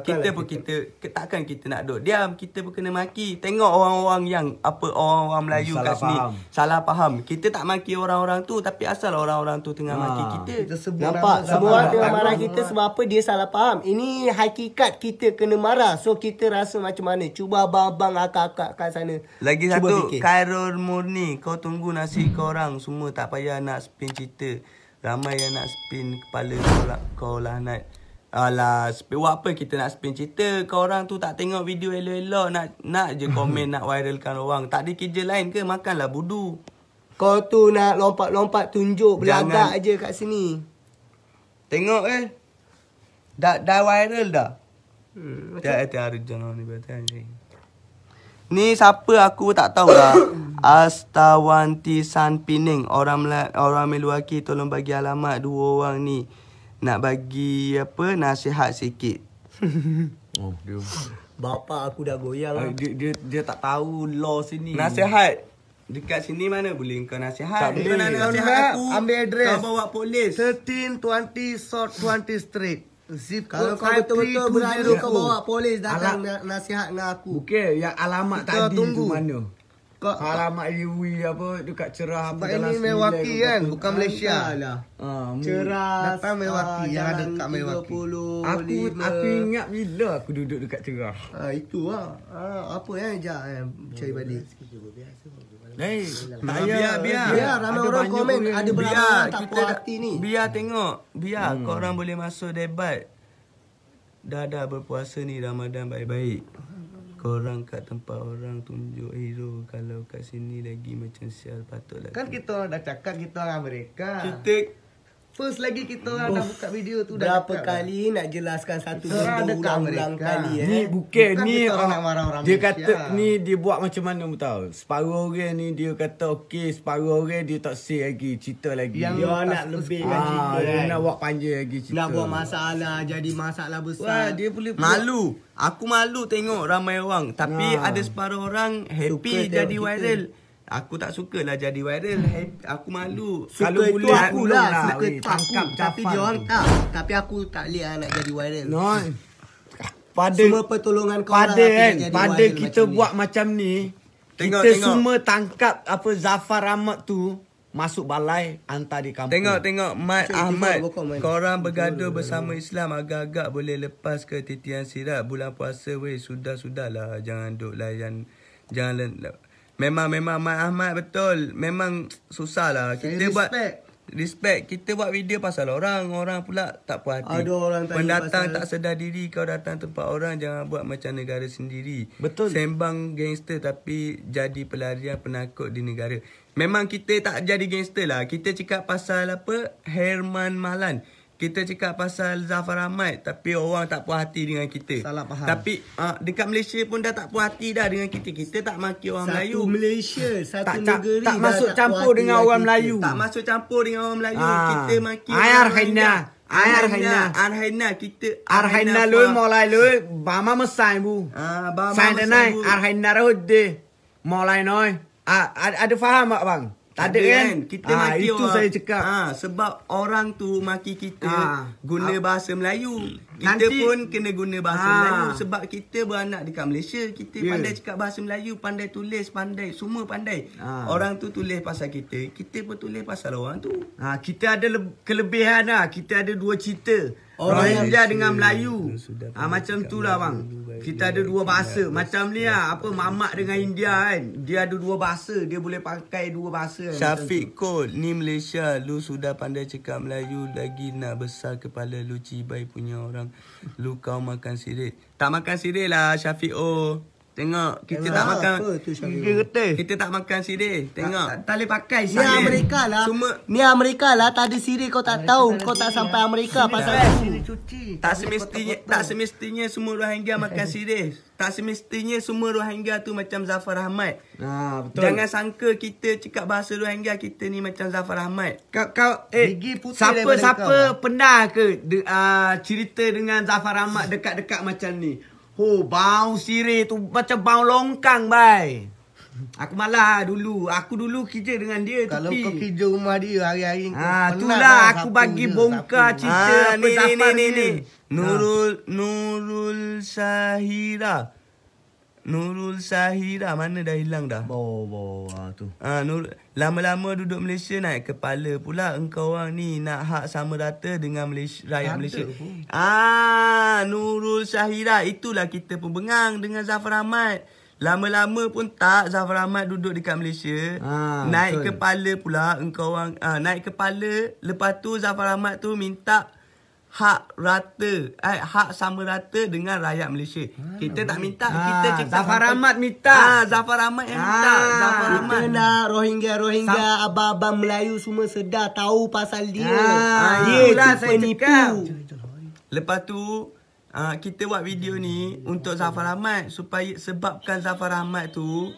kita, kita pun kita, kita takkan kita nak duduk diam. Kita pun kena maki. Tengok orang-orang yang apa orang-orang hmm, Melayu salah kat sini. Salah faham. Kita tak maki orang-orang tu tapi asal orang-orang tu tengah ha, maki kita. kita Nampak? Semua orang tengah marah kita orang. sebab apa dia salah faham. Ini hakikat kita kena marah. So kita rasa macam mana. Cuba abang-abang akak-akak kat sana. Lagi Cuba satu, Khairul Murni. Kau tunggu nasi hmm. orang semua tak payah yang nak spin cerita Ramai yang nak spin kepala korang Kau lah, lah nak Alah, spin. buat apa kita nak spin cerita Kau orang tu tak tengok video elok-elok Nak nak je komen *laughs* nak viralkan orang Tak ada kerja lain ke? Makanlah budu Kau tu nak lompat-lompat tunjuk Belagak je kat sini Tengok eh Dah, dah viral dah Hmm, tak ada jangan ni betul ni. Ni siapa aku tak tahu lah. *coughs* Astawanti San Pining. Orang orang Milwaukee tolong bagi alamat dua orang ni. Nak bagi apa nasihat sikit. *laughs* oh, dia. Bapa aku dah goyang lah. Dia, dia, dia tak tahu law sini. Nasihat. Dekat sini mana boleh kau nasihat? Tak boleh. Nak nasihat aku, ambil address. Kau bawa polis. 1320 South 20 Street. Zip kalau kau betul-betul berani kau bawa polis datang nasihat dengan aku. Okey, yang alamat tadi tunggu. tu mana? kak alamat UI apa dekat cerah apa ini Mewaki kan bukan Malaysia lah ha cerah datang Mewaki yang ada kat Mewaki aku aku ingat bila aku duduk dekat cerah ha itu lah. ah apa ya ja eh, cari balik Hei, eh, biar, biar, biar, biar, biar ramai ada orang komen orang ada berapa orang tak puas hati ni. Biar tengok, biar hmm. korang boleh masuk debat. Dah dah berpuasa ni Ramadan baik-baik orang kat tempat orang tunjuk hero eh, kalau kat sini lagi macam sial patutlah kan tu. kita dah cakap kita orang mereka. kita First lagi kita orang dah buka video tu dah Berapa lah. kali lah. nak jelaskan satu benda ulang-ulang mereka. kali eh. Ni bukan, bukan ni kita orang ah, nak orang Dia Malaysia. kata ni dia buat macam mana tahu Separuh orang ni dia kata okey Separuh orang dia tak say lagi Cerita lagi Yang Dia nak lebih kan cerita ah, Dia kan. nak buat panjang lagi cerita Nak buat masalah jadi masalah besar Wah, dia boleh Malu Aku malu tengok ramai orang Tapi nah. ada separuh orang happy Suka jadi viral kita. Aku tak suka lah jadi viral hmm. Aku malu suka Kalau boleh lah, aku lah Suka tu aku Tapi dia orang tak Tapi aku tak boleh nak jadi viral no. Pada Semua pertolongan kau pada, lah kan, Pada kita macam buat ni. macam ni tengok, Kita tengok. semua tangkap Apa Zafar Ahmad tu Masuk balai Hantar di kampung Tengok tengok Mat Cuk, Ahmad Korang bergaduh bersama Islam Agak-agak boleh lepas ke titian sirat Bulan puasa weh Sudah-sudahlah Jangan duk layan Jangan le- Memang memang Mat Ahmad betul. Memang susah lah. Kita respect. buat respect. Kita buat video pasal orang, orang pula tak puas hati. Ada orang pendatang tak sedar diri kau datang tempat orang jangan buat macam negara sendiri. Betul. Sembang gangster tapi jadi pelarian penakut di negara. Memang kita tak jadi gangster lah. Kita cakap pasal apa? Herman Malan kita cakap pasal Zafar Ahmad tapi orang tak puas hati dengan kita. Salah faham. Tapi uh, dekat Malaysia pun dah tak puas hati dah dengan kita. Kita tak maki orang satu Melayu. Satu Malaysia, satu tak, negeri tak, tak masuk tak campur dengan orang kita. Tak masuk campur dengan orang Melayu. Ha. Kita maki. Ayar Hina. Ayar Hina. Ayar Hina kita Ayar Hina lu mulai lu bama mesai bu. Ah ha, bama mesai. Sai nai Ayar Hina Mulai noi. Ah, ada faham tak bang? Tak ada kan? kan? Kita ha, maki itu orang. Itu saya cakap. Ha, sebab orang tu maki kita ha. guna bahasa Melayu. Hmm. Kita Nanti, pun kena guna bahasa ha. Melayu sebab kita beranak dekat Malaysia. Kita yeah. pandai cakap bahasa Melayu, pandai tulis, pandai semua pandai. Ha. Orang tu tulis pasal kita, kita pun tulis pasal orang tu. Ha. Kita ada kelebihan lah. Kita ada dua cerita. Orang India Malaysia dengan Melayu. Ha. Macam tu lah bang. Kita ada dua bahasa. Macam ni lah. Apa mamak dengan India kan. Dia ada dua bahasa. Dia boleh pakai dua bahasa. Kan, Syafiq Kot. Ni Malaysia. Lu sudah pandai cakap Melayu. Lagi nak besar kepala lu cibai punya orang. Lu kau makan sirih. Tak makan sirih lah Syafiq O. Oh. Tengok kita tak lah, makan Kita tak makan sirih. Tengok. Tak boleh pakai sirih. Ni Amerika lah. semua ni Amerika lah tak ada sirih kau tak tahu kau tak sampai Amerika pasal sirih cuci. Tak semestinya tak semestinya semua Rohingya makan sirih. Tak semestinya semua Rohingya tu macam Zafar Ahmad. Ha betul. Jangan sangka kita cakap bahasa Rohingya kita ni macam Zafar Ahmad. Kau kau eh siapa-siapa pernah ke ah, cerita dengan Zafar Ahmad dekat-dekat macam ni? Ho, bau sirih tu macam bau longkang, bai. Aku malah dulu. Aku dulu kerja dengan dia Kalau Kalau kau kerja rumah dia hari-hari ha, tu lah aku bagi bongkar cerita ha, apa ni, ni, ni, ni, ni. Nurul, ha. Nurul Sahira. Nurul Syahira mana dah hilang dah? Bawa bawa tu. Ah Nur lama-lama duduk Malaysia naik kepala pula engkau orang ni nak hak sama rata dengan Malaysia, rakyat Ada Malaysia. Pun. Ah Nurul Syahira itulah kita pun bengang dengan Zafar Ahmad. Lama-lama pun tak Zafar Ahmad duduk dekat Malaysia. Ah, naik betul. kepala pula engkau orang ah, naik kepala lepas tu Zafar Ahmad tu minta hak rata eh, hak sama rata dengan rakyat Malaysia. Mana ah, kita tak minta ha, kita cakap Zafar Ahmad minta. Ah Zafar Ahmad yang ha, minta. Ah, Zafar Ahmad. Kita nak Rohingya Rohingya Sam- abang-abang Melayu semua sedar tahu pasal dia. Ha, ha, ya, dia tu penipu. Lepas tu uh, kita buat video ni untuk Zafar Ahmad supaya sebabkan Zafar Ahmad tu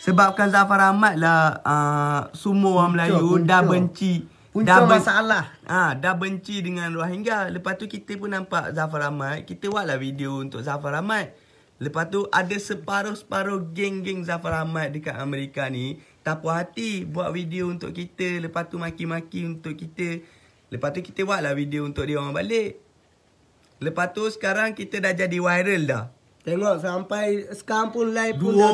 sebabkan Zafar Ahmad lah uh, semua orang Melayu dah benci Punca dah masalah. Ah, ha, dah benci dengan Rohingya. Lepas tu kita pun nampak Zafar Ahmad. Kita lah video untuk Zafar Ahmad. Lepas tu ada separuh-separuh geng-geng Zafar Ahmad dekat Amerika ni. Tak puas hati buat video untuk kita. Lepas tu maki-maki untuk kita. Lepas tu kita lah video untuk dia orang balik. Lepas tu sekarang kita dah jadi viral dah. Tengok sampai sekarang pun live pun 20 dah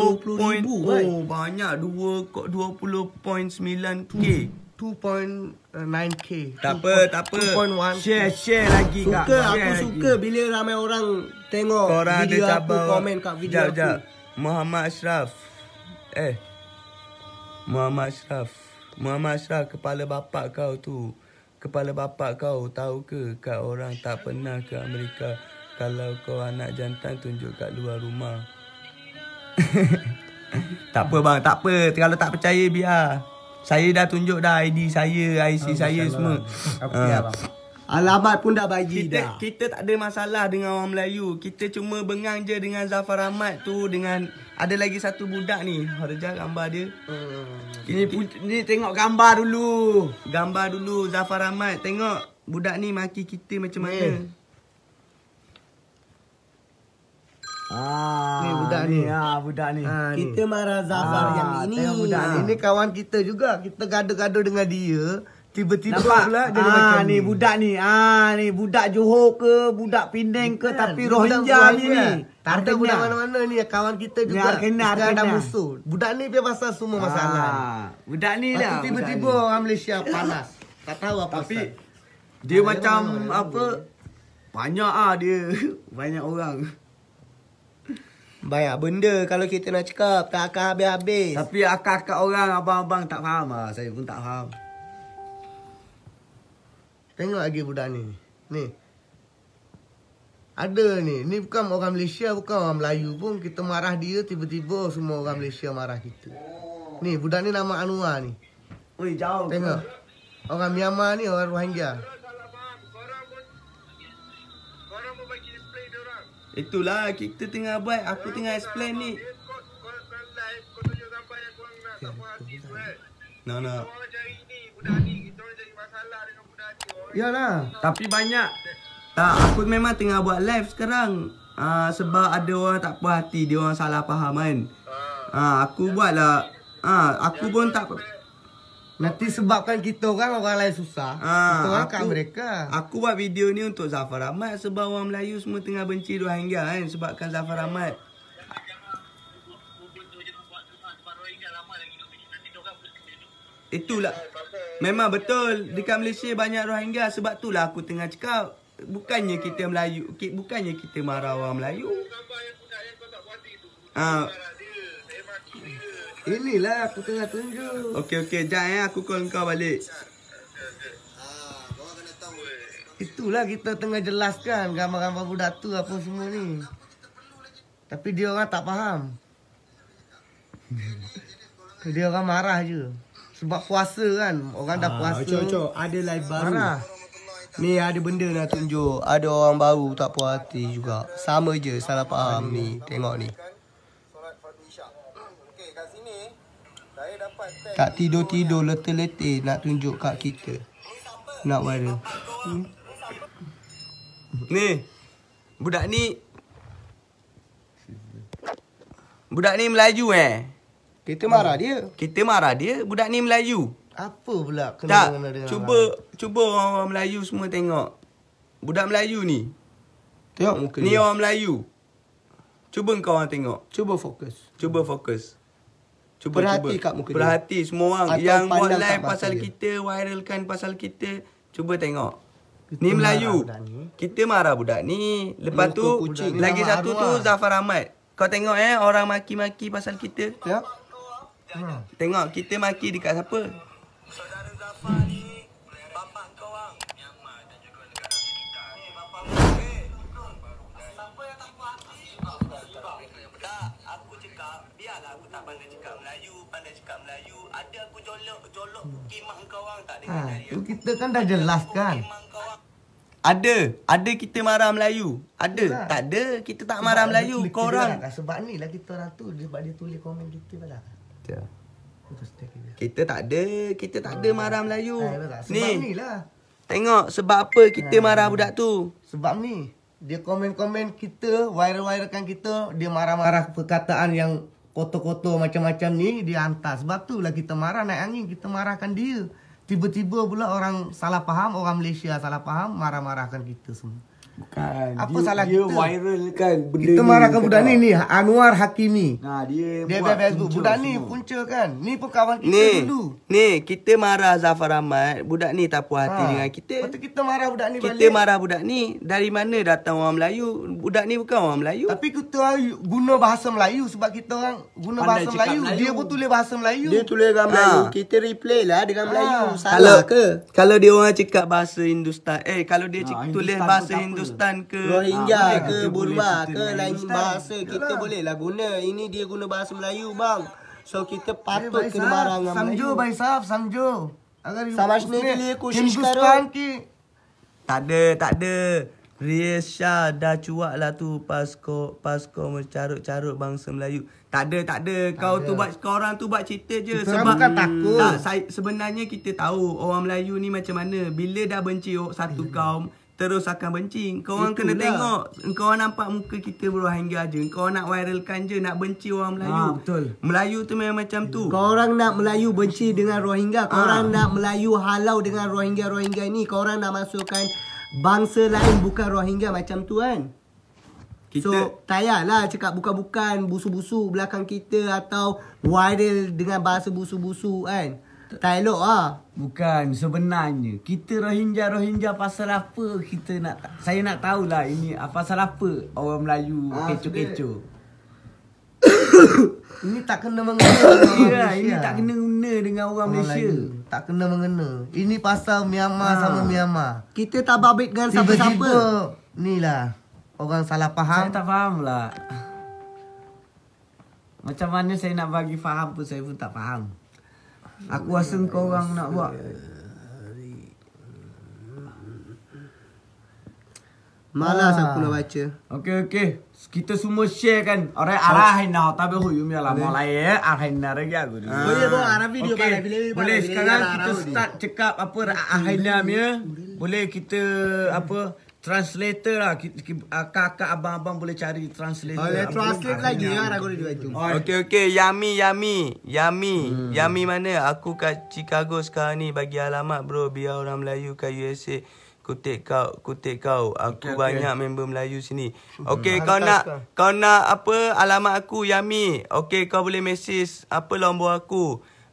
20 ribu. Kan? Oh, banyak. 20.9k. 20. 20. 20. 20. 2.9k. Tak apa, tak apa. Share, share lagi kak. Suka, aku lagi. suka bila ramai orang tengok Korang video ada aku, komen kat video jap, aku. Jap. Muhammad Ashraf. Eh. Muhammad Ashraf. Muhammad Ashraf, kepala bapak kau tu. Kepala bapak kau tahu ke kat orang tak pernah ke Amerika. Kalau kau anak jantan tunjuk kat luar rumah. *laughs* tak apa bang, tak apa. Kalau tak percaya biar. Saya dah tunjuk dah ID saya, IC oh, saya semua. Uh. Alamat pun dah bagi kita, dah. Kita tak ada masalah dengan orang Melayu. Kita cuma bengang je dengan Zafar Ahmad tu dengan ada lagi satu budak ni. Harja gambar dia. Hmm. Ini ni tengok gambar dulu. Gambar dulu Zafar Ahmad. Tengok budak ni maki kita macam Man. mana. Ah, ni budak ni. Ah, budak ni. Ha, kita marah Zafar ah, yang ini. budak ni. Ini kawan kita juga. Kita gaduh-gaduh dengan dia. Tiba-tiba pula jadi ah, macam ni. ni. budak ni. Ah, ni budak Johor ke, budak Pindeng ke, tapi roh Rohingya ni. ni. Lah. Tak ada budak mana-mana ni. Kawan kita juga. Ni kena, ada kena. musuh. Budak ni dia pasal semua masalah. Ah, budak ni lah. Tiba-tiba orang Malaysia panas. tak tahu apa tapi, pasal. Dia, ah, dia macam apa, banyak ah dia. *laughs* Banyak orang. Banyak benda kalau kita nak cakap tak akan habis-habis. Tapi akak-akak orang abang-abang tak faham lah. Saya pun tak faham. Tengok lagi budak ni. Ni. Ada ni. Ni bukan orang Malaysia, bukan orang Melayu pun. Kita marah dia, tiba-tiba semua orang Malaysia marah kita. Ni, budak ni nama Anua ni. oi jauh Tengok. Orang Myanmar ni, orang Rohingya. Itulah kita tengah buat Aku tengah explain ni No no Ya lah Tapi banyak Tak aku memang tengah buat live sekarang uh, Sebab ada orang tak puas hati Dia orang salah faham kan uh, Aku buat lah uh, ah, Aku pun tak Nanti sebabkan kita orang orang lain susah, ha, kita orang aku, mereka. Aku buat video ni untuk Zafar Ahmad sebab orang Melayu semua tengah benci dua hingga kan sebabkan Zafar Rahmat. Itulah. Memang betul. Dekat Malaysia banyak Rohingya. Sebab itulah aku tengah cakap. Bukannya kita Melayu. Bukannya kita marah orang Melayu. Haa. Ah, Inilah aku tengah tunggu. Okey okey, jap eh aku call kau balik. Ah, eh. Itulah kita tengah jelaskan gambar-gambar budak tu apa semua ni. Tapi dia orang tak faham. Dia orang marah je. Sebab puasa kan, orang dah ah, puasa. Ah, cok, cok. ada live baru. Marah. Ni ada benda nak tunjuk. Ada orang baru tak puas hati juga. Sama je, salah faham ni. Tengok ni. Tak tidur-tidur letih-letih nak tunjuk kat kita. Nak viral. Hmm? Ni. Budak ni. Budak ni Melayu eh. Kita marah dia. Kita marah dia. Budak ni Melayu. Apa pula kena tak. dengan dia? Cuba, lah. cuba orang-orang Melayu semua tengok. Budak Melayu ni. Tengok muka ni dia. Ni orang Melayu. Cuba kau orang tengok. Cuba fokus. Cuba fokus. Hmm cuba perhati cuba. kat muka perhati dia. semua orang Atau yang buat live pasal kita viralkan pasal kita cuba tengok kita ni Melayu ni. kita marah budak ni lepas Muka tu kucing. lagi Nama satu tu lah. Zafar Ahmad kau tengok eh orang maki-maki pasal kita ya hmm. tengok kita maki dekat siapa saudara Zafar ni Ha, tu kita kan dah jelaskan. Ada, ada kita marah Melayu. Ada, Itulah. tak ada kita tak marah Melayu. Kau orang kan. sebab ni lah kita orang tu sebab dia tulis komen kita pula. Ya. Kita tak ada, kita tak ada marah Melayu. Ha, ni. ni lah. Tengok sebab apa kita ha, marah budak tu. Sebab ni. Dia komen-komen kita, viral-viralkan kita, dia marah-marah perkataan yang kotor-kotor macam-macam ni dihantar. Sebab tu lah kita marah naik angin, kita marahkan dia. Tiba-tiba pula orang salah faham, orang Malaysia salah faham, marah-marahkan kita semua. Bukan. Apa dia, salah dia kita? Dia viral kan benda kita ni. Kan kan. budak ni ni Anwar Hakimi. Nah dia dia buat Facebook budak semua. ni punca kan. Ni pun kawan kita ni, dulu. Ni kita marah Zafar Ahmad, budak ni tak puas hati ha. dengan kita. Patut kita marah budak ni kita balik. Kita marah budak ni dari mana datang orang Melayu? Budak ni bukan orang Melayu. Tapi kita guna bahasa Melayu sebab kita orang guna Pandai bahasa Melayu. Melayu. Dia pun tulis bahasa Melayu. Dia tulis dengan Melayu. Ha. Kita replay lah dengan ha. Melayu. Salah kalau, ke? Kalau dia orang cakap bahasa Hindustan, eh kalau dia ha, cik, tulis bahasa Hindustan Hindustan ke Rohingya ah, ke Burma ke lain bahasa Yalah. kita boleh lah guna. Ini dia guna bahasa Melayu bang. So kita eh, patut kena marah dengan Sanjo bhai sahab Sanjo. Agar sama sini dia kusis karo. Tak ada tak ada. Riesha dah cuak lah tu pas kau, pas kau mencarut-carut bangsa Melayu. Tak ada, tak ada. Kau tu buat, kau orang tu buat cerita je. Kita sebab bukan takut. Tak, sebenarnya kita tahu orang Melayu ni macam mana. Bila dah benci satu kaum, terus akan benci. Kau orang kena tengok. Kau orang nampak muka kita berohangga aja. Kau nak viralkan je nak benci orang Melayu. Ha, betul. Melayu tu memang macam tu. Kau orang nak Melayu benci dengan Rohingya. Kau ah. orang ha. nak Melayu halau dengan Rohingya-Rohingya ni. Kau orang nak masukkan bangsa lain bukan Rohingya macam tu kan? Kita... So, tayarlah cakap bukan-bukan busu-busu belakang kita atau viral dengan bahasa busu-busu kan tak elok lah. Bukan sebenarnya. Kita Rohingya Rohingya pasal apa kita nak saya nak tahulah ini ah, pasal apa orang Melayu ah, kecoh-kecoh. *coughs* ini tak kena ya, Malaysia Ini tak ah. kena guna dengan orang, orang Malaysia Lain. Tak kena mengenai Ini pasal Myanmar ha. sama Myanmar Kita tak babit dengan siapa-siapa Ni lah Orang salah faham Saya tak faham lah Macam mana saya nak bagi faham pun Saya pun tak faham Aku rasa kau orang nak buat Malas ah. aku nak baca Okay okay kita semua share kan. Orang so, oh. arah hina tapi aku dia lah mulai ya. Eh? Arah hina lagi aku ah. Boleh buat arah video okay. Boleh, boleh sekarang kita start cekap apa arah hina punya. Boleh kita apa translator lah ah, kakak abang-abang boleh cari translator boleh translate ah, lagi lah aku dua itu okey okey yami yami yami hmm. yami mana aku kat chicago sekarang ni bagi alamat bro biar orang Melayu kat USA kutik kau kutik kau aku okay, banyak okay. member Melayu sini hmm. okey hmm. kau Hantar nak kau. kau nak apa alamat aku yami okey kau boleh message apa nombor aku 4145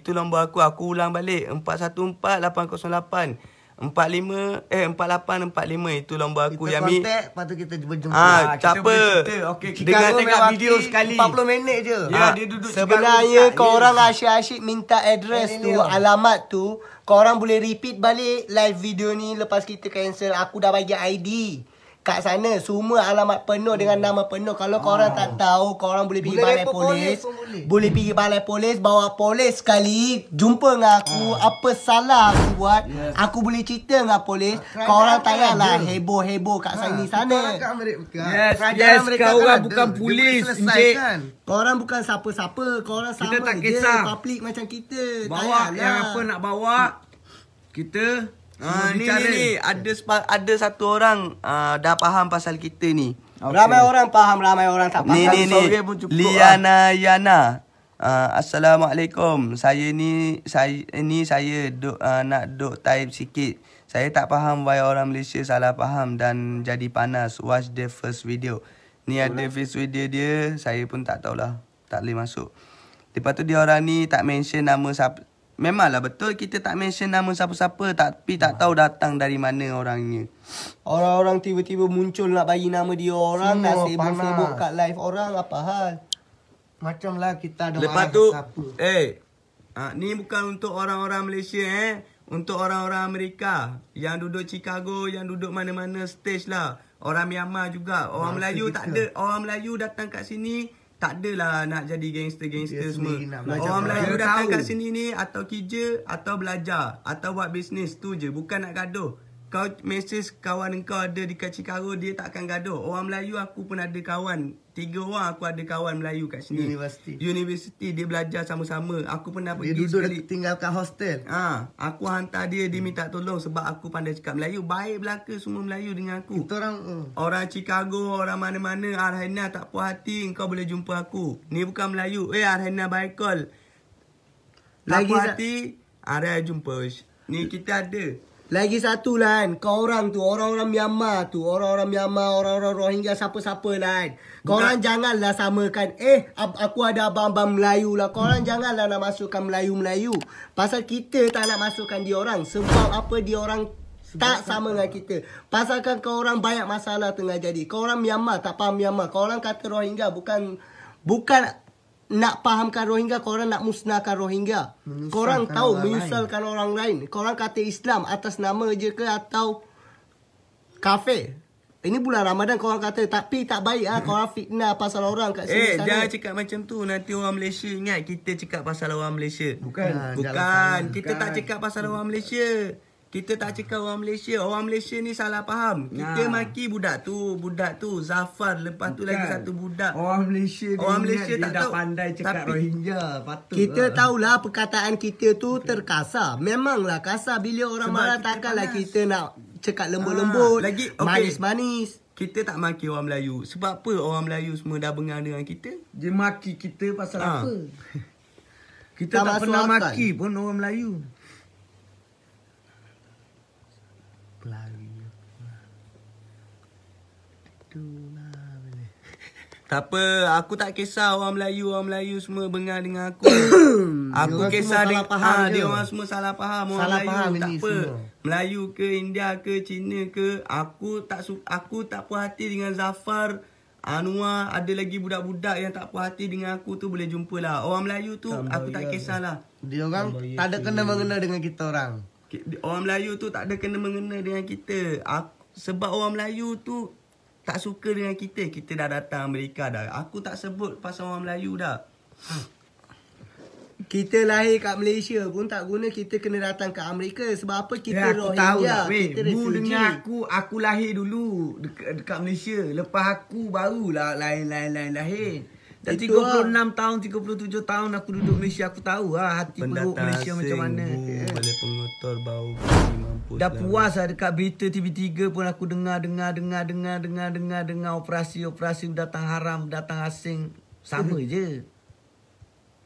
itu nombor aku aku ulang balik 4148 45 eh 4845 itu lomba aku Yami. Kita contact lepas tu kita berjumpa. Ah, ha, tak apa. Okey, kita dengar tengok video sekali. 40 minit je. Ya, ha, dia duduk sebenarnya korang asyik-asyik minta address tu, ini alamat tu. korang boleh repeat balik live video ni lepas kita cancel. Aku dah bagi ID kat sana semua alamat penuh hmm. dengan nama penuh kalau kau orang ah. tak tahu kau orang boleh pergi boleh balai polis, boleh. pergi balai polis bawa polis sekali jumpa dengan aku ah. apa salah aku buat yes. aku boleh cerita dengan polis ah, kau orang tak payahlah heboh-heboh kat ha, sini sana yes yes kau orang bukan ada. polis encik kau orang bukan siapa-siapa kau orang sama je public macam kita bawa yang lah. apa nak bawa kita Ha ni, ni ni ada ada satu orang uh, dah faham pasal kita ni. Okay. Ramai orang faham, ramai orang tak faham. Ni ni lah. Liana ah. Yana. Uh, assalamualaikum. Saya ni saya ni saya duk, uh, ah, nak duk type sikit. Saya tak faham why orang Malaysia salah faham dan jadi panas. Watch the first video. Ni Betul ada lah. first video dia, saya pun tak tahulah. Tak boleh masuk. Lepas tu dia orang ni tak mention nama siapa Memanglah betul kita tak mention nama siapa-siapa tapi tak tahu datang dari mana orangnya. Orang-orang tiba-tiba muncul nak bagi nama dia orang nak sibuk-sibuk kat live orang apa hal. Macamlah kita ada Lepas tu, eh, ha, ni bukan untuk orang-orang Malaysia eh. Untuk orang-orang Amerika yang duduk Chicago, yang duduk mana-mana stage lah. Orang Myanmar juga. Orang Melayu kita. tak ada. Orang Melayu datang kat sini tak adalah nak jadi gangster-gangster semua. Nak belajar Orang belajar. Melayu datang kat sini ni atau kerja atau belajar atau buat bisnes tu je. Bukan nak gaduh kau mesej kawan kau ada di dekat Chicago dia tak akan gaduh. Orang Melayu aku pun ada kawan. Tiga orang aku ada kawan Melayu kat sini. Universiti. Universiti dia belajar sama-sama. Aku pun dah dia pergi Dia duduk sekali. tinggalkan hostel. Ha, aku hantar dia dia minta tolong sebab aku pandai cakap Melayu. Baik belaka semua Melayu dengan aku. Itu orang uh. orang Chicago, orang mana-mana Arhana tak puas hati kau boleh jumpa aku. Ni bukan Melayu. Eh Arhana bye call. Tak Lagi puas hati, Arhana jumpa. Ni kita ada. Lagi satu lah kan. orang tu. Orang-orang Myanmar tu. Orang-orang Myanmar. Orang-orang Rohingya. Siapa-siapa lah kan. Korang Bukan. janganlah samakan. Eh aku ada abang-abang Melayu lah. Kau orang janganlah nak masukkan Melayu-Melayu. Pasal kita tak nak masukkan orang. Sebab apa orang tak sama dengan kita. Pasal kan kau orang banyak masalah tengah jadi. Kau orang Myanmar tak faham Myanmar. Kau orang kata Rohingya bukan bukan nak fahamkan Rohingya, korang nak musnahkan Rohingya. Korang tahu orang menyusalkan lain. orang lain. Korang kata Islam atas nama je ke atau kafe. Ini bulan Ramadan korang kata tapi tak baik ah korang fitnah pasal orang kat sini. Eh, jangan cakap macam tu. Nanti orang Malaysia ingat kita cakap pasal orang Malaysia. Bukan. Bukan. Bukan. Kita Bukan. tak cakap pasal Bukan. orang Malaysia. Kita tak cakap orang Malaysia. Orang Malaysia ni salah faham. Kita nah. maki budak tu, budak tu Zafar, lepas tu Bukan. lagi satu budak. Orang Malaysia dia orang Malaysia ingat tak dia tahu. dah pandai cakap Tapi, Rohingya, patut. Kita lah. tahulah perkataan kita tu okay. terkasar. Memanglah kasar bila orang Sebab marah takkanlah kita nak cakap ah, lembut-lembut. Ha. Lagi okay. manis-manis. Kita tak maki orang Melayu. Sebab apa orang Melayu semua dah bengang dengan kita? Dia maki kita pasal ha. apa? *laughs* kita tak, tak pernah maki pun orang Melayu. Tak apa, aku tak kisah orang Melayu, orang Melayu semua bengal dengan aku. *coughs* aku dia kisah dia, salah faham ha, dia orang semua salah faham orang salah Melayu. Faham tak apa. Semua. Melayu ke India ke Cina ke, aku tak aku tak puas hati dengan Zafar. Anwar, ada lagi budak-budak yang tak puas hati dengan aku tu boleh jumpa lah Orang Melayu tu Tambah aku tak ya. lah Dia orang ya tak ada kena-mengena dengan kita orang. Orang Melayu tu tak ada kena-mengena dengan kita. Aku, sebab orang Melayu tu tak suka dengan kita kita dah datang Amerika dah aku tak sebut pasal orang Melayu dah kita lahir kat Malaysia pun tak guna kita kena datang ke Amerika sebab apa kita ya, aku tahu India, lah. tak, weh. kita bu dengan aku aku lahir dulu dekat, dekat Malaysia lepas aku barulah lain-lain lahir hmm. Itu 36 lah. tahun, 37 tahun aku duduk Malaysia, aku tahu lah hati peluk Malaysia asing, macam mana. Boleh pengotor bau mampus. Dah lah. puas lah dekat berita TV3 pun aku dengar dengar dengar dengar dengar dengar dengar operasi-operasi datang haram, datang asing. Sama hmm. je.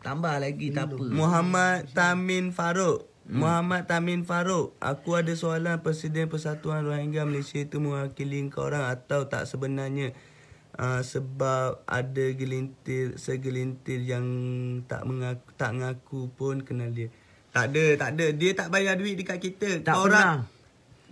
Tambah lagi tak apa. Muhammad Tamin Farouk. Hmm. Muhammad Tamin Farouk, aku ada soalan Presiden Persatuan Rohingya Malaysia itu mewakili kau orang atau tak sebenarnya? Ah, sebab ada gelintir segelintir yang tak mengaku, tak mengaku pun kenal dia. Tak ada, tak ada. Dia tak bayar duit dekat kita. Tak Orang, pernah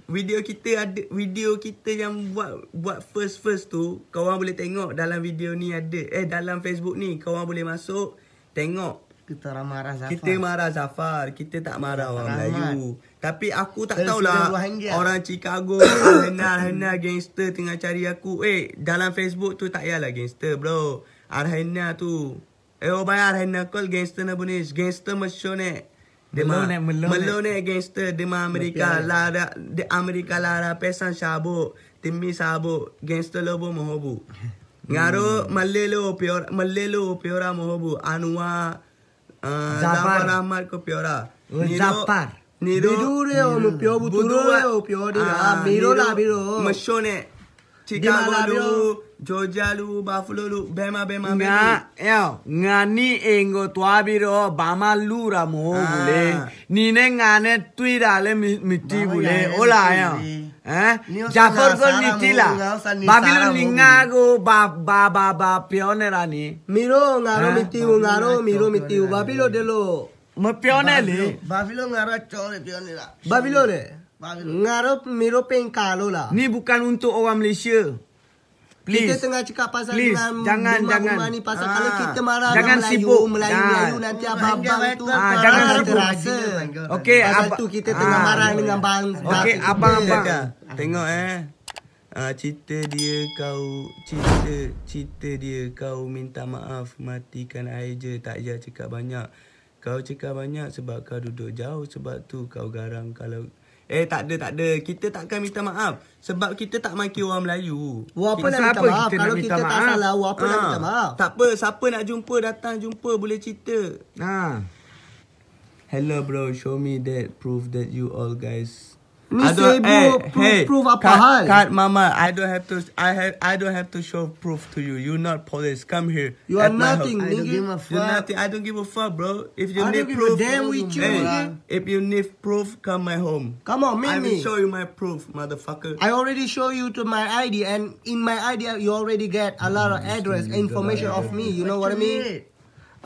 video kita ada video kita yang buat buat first first tu kau orang boleh tengok dalam video ni ada eh dalam Facebook ni kau orang boleh masuk tengok kita marah Zafar kita marah Zafar kita tak marah orang Melayu tapi aku tak tahulah ah. orang Chicago *coughs* Arhena-Arhena gangster tengah cari aku. Eh, dalam Facebook tu tak payahlah gangster, bro. Arhena tu. Eh, oh bayar Arhena call gangster na bunis. Gangster masyone. Eh. Melone, eh, melone. Melone eh. gangster. Dema Amerika lara. De Amerika lara pesan sabuk. timmy sabuk. Gangster lobo mohobu. *laughs* Ngaro hmm. malelo piora malelo piora mohobu anwa uh, Zafar Ahmad ko piora oh, Zafar နေတော့သူတို့ရောမပြောဘူးသူတို့ရောပြောနေတာမေတော့လာပြီးတော့မရှော့နဲ့ချီကာဂိုလူဂျော်ဂျာလူဘာဖလိုလူဘဲမဘဲမဘဲငါအဲငါနီအင်ကိုတွားပြီးတော့ဘာမှလူရမဟုတ်ဘူးလေနီနဲ့ငါနဲ့တွေးတာလည်းမတီးဘူးလေဟုတ်လားအဲဟမ်ဂျာဖာကိုနီတီလာဘာဘီလိုနီငါကိုဘာဘာဘာဘာပြောနေတာနီမီရောငါရောမတီးဘူးငါရောမီရောမတီးဘူးဘာဖြစ်လို့တဲ့လို့ ngarap lì. le pion ragione, pione là. Lah. Babilone. Ngarap meropeng kalau lah. Ni bukan untuk orang Malaysia. Please. Kita tengah cakap pasal Please. jangan jangan ni pasal ah. kalau kita marah jangan orang sibuk. Melayu, nah. Melayu nanti oh abang bang tu ah, jangan terasa. Okay, apa tu kita tengah ah. marah yeah. dengan bang. Okay, abang abang. Ya, ah. Tengok eh. Ah, cita dia kau cita cita dia kau minta maaf matikan air je tak payah cakap banyak. Kau cakap banyak sebab kau duduk jauh sebab tu kau garang kalau Eh tak ada tak ada. Kita takkan minta maaf sebab kita tak maki orang Melayu. Wah apa kita nak minta maaf kita kalau nak minta kita maaf. tak salah. Wah apa ha. nak ah. minta maaf? Tak apa, siapa nak jumpa datang jumpa boleh cerita. Ha. Hello bro, show me that proof that you all guys Me say, bro, hey, pro hey, prove up cat, cat, mama, I don't have to. I have. I don't have to show proof to you. You're not police. Come here. You are nothing. I don't give a fuck. You're nothing. I don't give a fuck, bro. If you I need proof, damn with you. Hey, if you need proof, come my home. Come on, meet I me. I will show you my proof, motherfucker. I already show you to my ID, and in my ID, you already get a lot of address information of me. You know what I mean?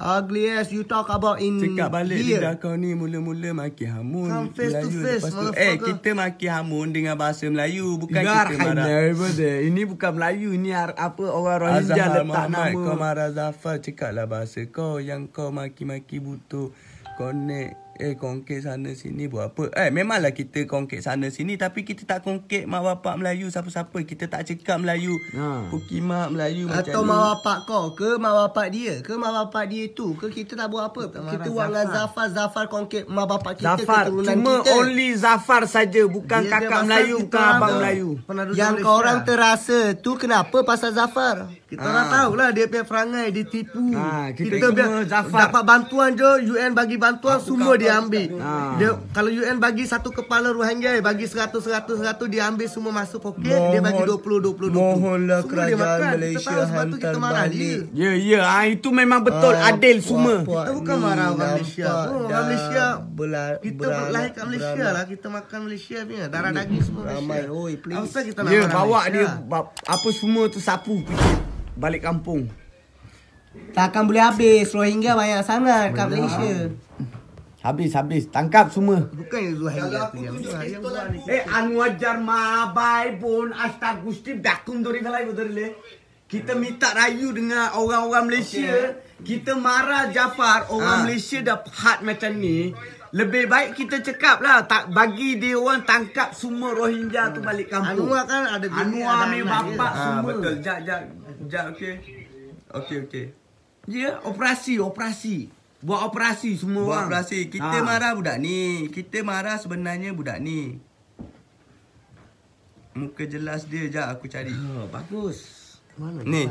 Ugly as you talk about in Cakap balik here. lidah kau ni mula-mula maki hamun Come face Melayu to face, motherfucker. Eh, kita maki hamun dengan bahasa Melayu Bukan you kita marah never there. *laughs* Ini bukan Melayu Ini apa orang Rohingya letak Muhammad, nama Azhar Muhammad, kau marah Zafar Cakaplah bahasa kau Yang kau maki-maki butuh Connect eh kongkit sana sini buat apa? Eh memanglah kita kongkit sana sini tapi kita tak kongkit mak bapak Melayu siapa-siapa. Kita tak cekap Melayu. Ha. Pukimak Melayu Atau macam Atau mak bapak kau ke mak bapak dia ke mak bapak dia tu ke kita tak buat apa? Kita, kita buat dengan Zafar. Zafar kongkit mak bapak kita Zafar. Cuma kita. only Zafar saja bukan dia kakak Melayu bukan abang tahu. Melayu. Penadu Yang kau orang terasa tu kenapa pasal Zafar? Kita ha. dah tahu lah dia punya perangai dia tipu. Ha, kita, kita cuma Dapat bantuan je UN bagi bantuan ha, semua dia dia ambil. Ha. Dia kalau UN bagi satu kepala Rohingya bagi 100 100 100 dia ambil semua masuk poket, dia bagi 20 20 Mohonlah semua kerajaan makan. Malaysia hantar balik. Ya ya, ha, itu memang betul ha, adil puak, semua. Puak, kita bukan marah orang Malaysia. Oh, orang Malaysia bela, kita lahir kat Malaysia lah, kita makan Malaysia punya darah daging semua. Ramai oi, please. kita nak ya, bawa dia apa semua tu sapu balik kampung. Takkan boleh habis Rohingya banyak sangat Kat lah. Malaysia Habis habis tangkap semua. Bukan yang Zuhair yang tu yang Zuhair Eh Anwar Jarma bai pun astagusti dakun dori kalai dori le. Kita hmm. minta rayu dengan orang-orang Malaysia. Kita marah Jafar orang ha. Malaysia dah pahat macam ni. Lebih baik kita cakap lah tak bagi dia orang tangkap semua Rohingya tu hmm. balik kampung. Anwar kan ada bini, Anwar ni bapak dia. semua. Ha, betul. Jap jap. Jap okey. Okey okey. Ya, operasi, operasi buat operasi semua buat orang. operasi kita ha. marah budak ni kita marah sebenarnya budak ni muka jelas dia jap aku cari ha, bagus mana ni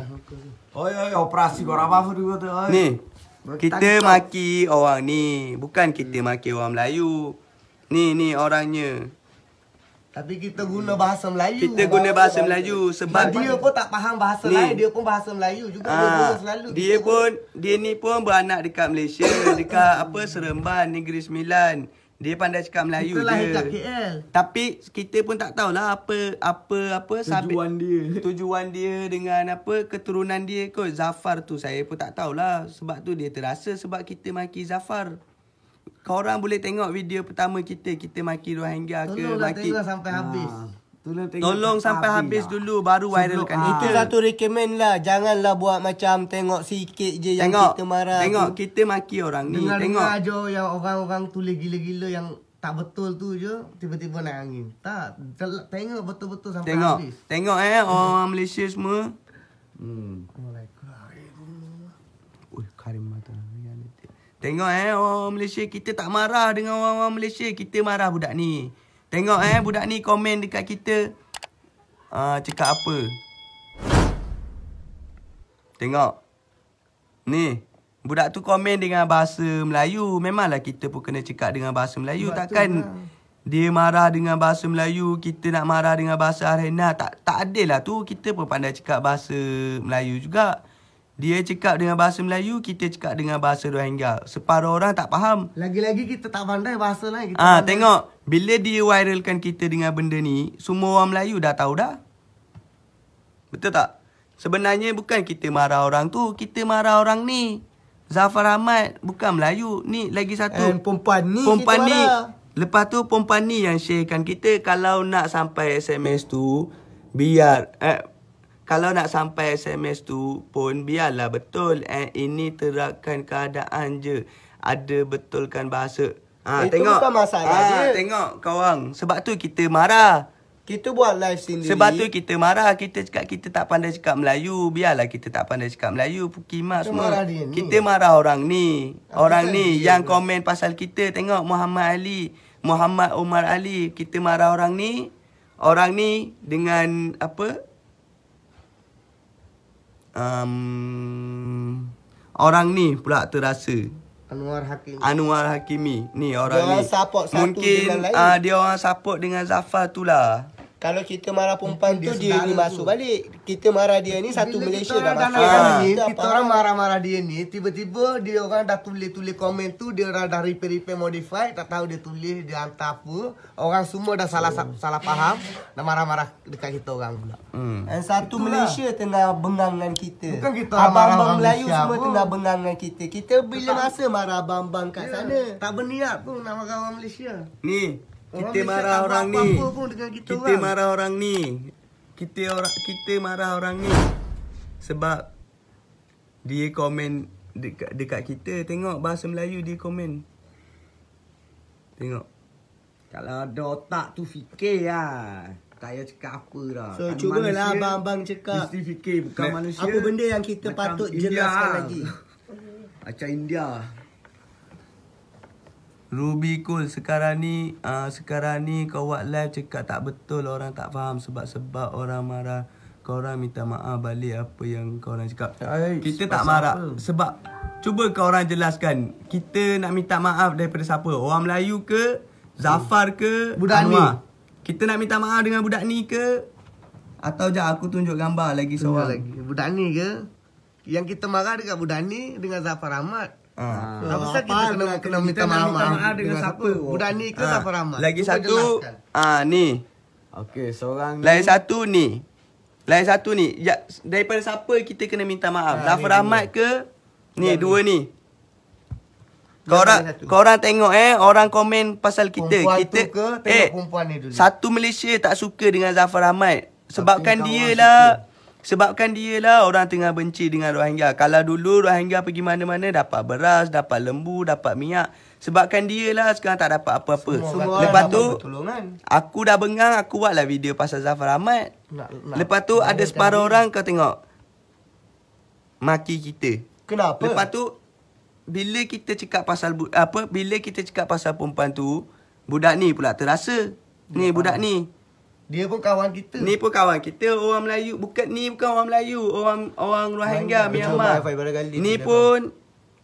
oi oi operasi kau apa tu kata oi ni kita maki orang ni bukan kita hmm. maki orang Melayu ni ni orangnya tapi kita guna bahasa Melayu. Kita guna bahasa, Melayu. sebab dia, dia pun tak faham bahasa ni. lain, dia pun bahasa Melayu juga Aa, dia ah, selalu. Dia pun dia ni pun beranak dekat Malaysia, *coughs* dekat apa Seremban, Negeri Sembilan. Dia pandai cakap Melayu kita lahir dia. KL. Tapi kita pun tak tahulah apa apa apa tujuan sabi, dia. Tujuan dia dengan apa keturunan dia kot Zafar tu saya pun tak tahulah sebab tu dia terasa sebab kita maki Zafar. Orang boleh tengok video pertama kita kita maki hingga ke tolong lah, maki ah. tolong sampai habis tolong, tolong sampai habis lah. dulu baru viralkan ah. itu satu recommend lah janganlah buat macam tengok sikit je tengok. yang kita marah tengok tu. kita maki orang ni Dengar tengok aja yang orang-orang tulis gila-gila yang tak betul tu je tiba-tiba naik angin tak tengok betul-betul sampai tengok. habis tengok eh orang hmm. Malaysia semua hmm assalamualaikum hmm. oi karim mata ya, ni ada Tengok eh orang Malaysia kita tak marah dengan orang-orang Malaysia. Kita marah budak ni. Tengok eh budak ni komen dekat kita. Uh, cakap apa. Tengok. Ni. Budak tu komen dengan bahasa Melayu. Memanglah kita pun kena cakap dengan bahasa Melayu. Buat Takkan lah. dia marah dengan bahasa Melayu. Kita nak marah dengan bahasa Arena. Tak, tak adil lah tu. Kita pun pandai cakap bahasa Melayu juga. Dia cakap dengan bahasa Melayu, kita cakap dengan bahasa Rohingya. Separuh orang tak faham. Lagi-lagi kita tak pandai bahasa lain. Ah tengok. Bila dia viralkan kita dengan benda ni, semua orang Melayu dah tahu dah. Betul tak? Sebenarnya bukan kita marah orang tu, kita marah orang ni. Zafar Ahmad bukan Melayu. Ni lagi satu. Eh, perempuan ni kita ni. marah. Lepas tu perempuan ni yang sharekan kita. Kalau nak sampai SMS tu, biar... Eh, kalau nak sampai SMS tu pun biarlah betul eh ini terakan keadaan je ada betulkan bahasa ha Itu tengok bukan masalah ha, dia. tengok kawan sebab tu kita marah kita buat live sendiri sebab tu kita marah kita cakap kita tak pandai cakap Melayu biarlah kita tak pandai cakap Melayu pukimak semua marah dia ni. kita marah orang ni Apa orang kan ni yang pun. komen pasal kita tengok Muhammad Ali Muhammad Omar Ali kita marah orang ni Orang ni dengan apa um, orang ni pula terasa Anwar Hakimi. Anwar Hakimi. Ni orang dia ni. Orang Mungkin, dengan uh, dia orang support dengan Zafar tu lah kalau kita marah perempuan tu dia ni masuk balik. Kita marah dia ni satu Malaysia dah masuk. Ni, kita orang marah-marah dia ni tiba-tiba dia orang dah tulis-tulis komen tu dia orang dah repair-repair modify tak tahu dia tulis dia hantar apa. Orang semua dah salah salah faham dan marah-marah dekat kita orang pula. Dan hmm. satu Malaysia tengah bengang dengan kita. abang marah abang Melayu semua tengah bengang dengan kita. Kita bila masa marah abang-abang kat ya. sana. Tak berniat pun nak marah orang Malaysia. Ni, kita marah orang ni. Kita kan? marah orang ni. Kita orang kita marah orang ni. Sebab dia komen dekat dekat kita tengok bahasa Melayu dia komen. Tengok. Kalau ada otak tu fikir ya Tak payah cakap apa lah. So, kan cubalah abang-abang cakap. Mesti fikir bukan Ma- manusia. Apa benda yang kita patut India. jelaskan lagi. *laughs* Macam India. Ruby cool sekarang ni uh, sekarang ni kau buat live cakap tak betul orang tak faham sebab-sebab orang marah. Kau orang minta maaf balik apa yang kau orang cakap. Ay, kita tak marah apa? sebab cuba kau orang jelaskan. Kita nak minta maaf daripada siapa? Orang Melayu ke? Zafar ke? Budak Anwar? ni. Kita nak minta maaf dengan budak ni ke? Atau je aku tunjuk gambar lagi seorang. Budak ni ke? Yang kita marah dekat budak ni dengan Zafar Ahmad. Ha. Ha. Kenapa kita kena, kena minta maaf, ah. maaf, dengan, dengan siapa? siapa? Budak ni ke ha. Ah. Ahmad. Lagi satu. Ah ha, ni. Okey, seorang Lagi ni. Lagi satu ni. Lain satu ni. Ya, daripada siapa kita kena minta maaf? Ha, ah, Zafar Ahmad ke? Ni, ni dua ni. kau orang tengok eh. Orang komen pasal kita. Perempuan kita, ke? eh, perempuan ni dulu. Satu Malaysia tak suka dengan Zafar Ahmad. Sebabkan dia lah. Sebabkan dia lah orang tengah benci dengan Rohingya. Kalau dulu Rohingya pergi mana-mana dapat beras, dapat lembu, dapat minyak. Sebabkan dia lah sekarang tak dapat apa-apa. Lepas tu, aku dah bengang, aku buatlah video pasal Zafar Ahmad. Lepas tu, ada separuh orang kau tengok. Maki kita. Kenapa? Lepas tu, bila kita cakap pasal apa bila kita cakap pasal perempuan tu budak ni pula terasa ni budak ni dia pun kawan kita. Ni pun kawan kita orang Melayu. Bukan ni bukan orang Melayu, orang orang Rohingya Myanmar. Ni pun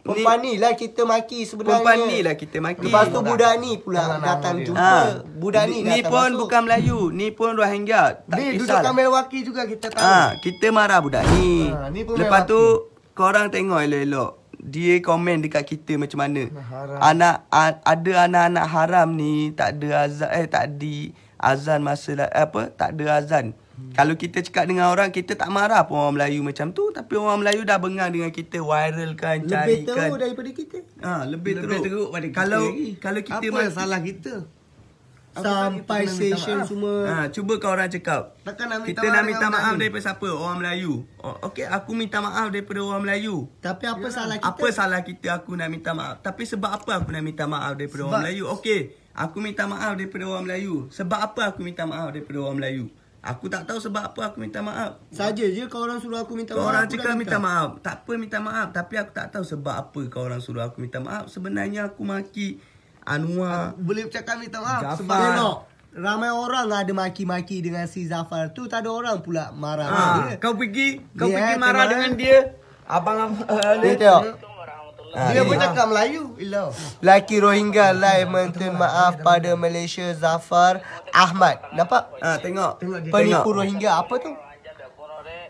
pun ni, ni lah kita maki sebenarnya. Pun ni lah kita maki. Lepas tu budak ni pula datang jumpa. Ha. Budak ni, ni pun masuk. bukan Melayu, ni pun Rohingya. Tak ni duduk kami waki juga kita tahu. Ha. kita marah budak ni. Ha. ni pun Lepas tu waki. korang tengok elok-elok. Dia komen dekat kita macam mana. Haram. Anak a, ada anak-anak haram ni tak ada azab eh tak di azan masa apa tak ada azan kalau kita cakap dengan orang Kita tak marah pun orang Melayu macam tu Tapi orang Melayu dah bengang dengan kita Viral kan, lebih carikan teruk daripada kita ha, Lebih, lebih teruk. kita kalau, lagi kalau kita Apa yang salah kita? Sampai kita session semua ha, Cuba kau orang cakap Kita nak minta maaf, maaf daripada siapa? Orang Melayu oh, okay aku minta maaf daripada orang Melayu Tapi apa ya. salah kita? Apa salah kita aku nak minta maaf? Tapi sebab apa aku nak minta maaf daripada sebab, orang Melayu? okay Aku minta maaf daripada orang Melayu. Sebab apa aku minta maaf daripada orang Melayu? Aku tak tahu sebab apa aku minta maaf. Saja je kau orang suruh aku minta kau maaf. Orang cakap minta maaf. Tak apa minta maaf. Tapi aku tak tahu sebab apa kau orang suruh aku minta maaf. Sebenarnya aku maki Anwar. Boleh cakap minta maaf. Jafar. Sebab tengok. Ramai orang ada maki-maki dengan si Zafar tu. Tak ada orang pula marah ha, dia. Kau pergi. Kau yeah, pergi eh, marah teman. dengan eh. dia. Abang-abang. Uh, eh, dia tengok. tengok. Ah, dia pun ya. cakap Melayu Laki Rohingya live minta maaf pada Malaysia Zafar Ahmad Nampak? Ah tengok Penipu Rohingya apa tu?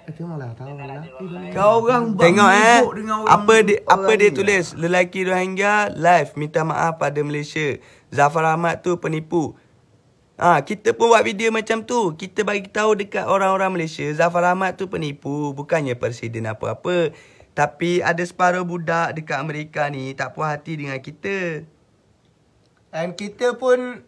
Eh, lah. Kau orang Tengok eh orang Apa dia, apa dia tulis Lelaki Rohingya live Minta maaf pada Malaysia Zafar Ahmad tu penipu Ah ha, kita pun buat video macam tu. Kita bagi tahu dekat orang-orang Malaysia, Zafar Ahmad tu penipu, bukannya presiden apa-apa. Tapi ada separuh budak dekat Amerika ni tak puas hati dengan kita. Dan kita pun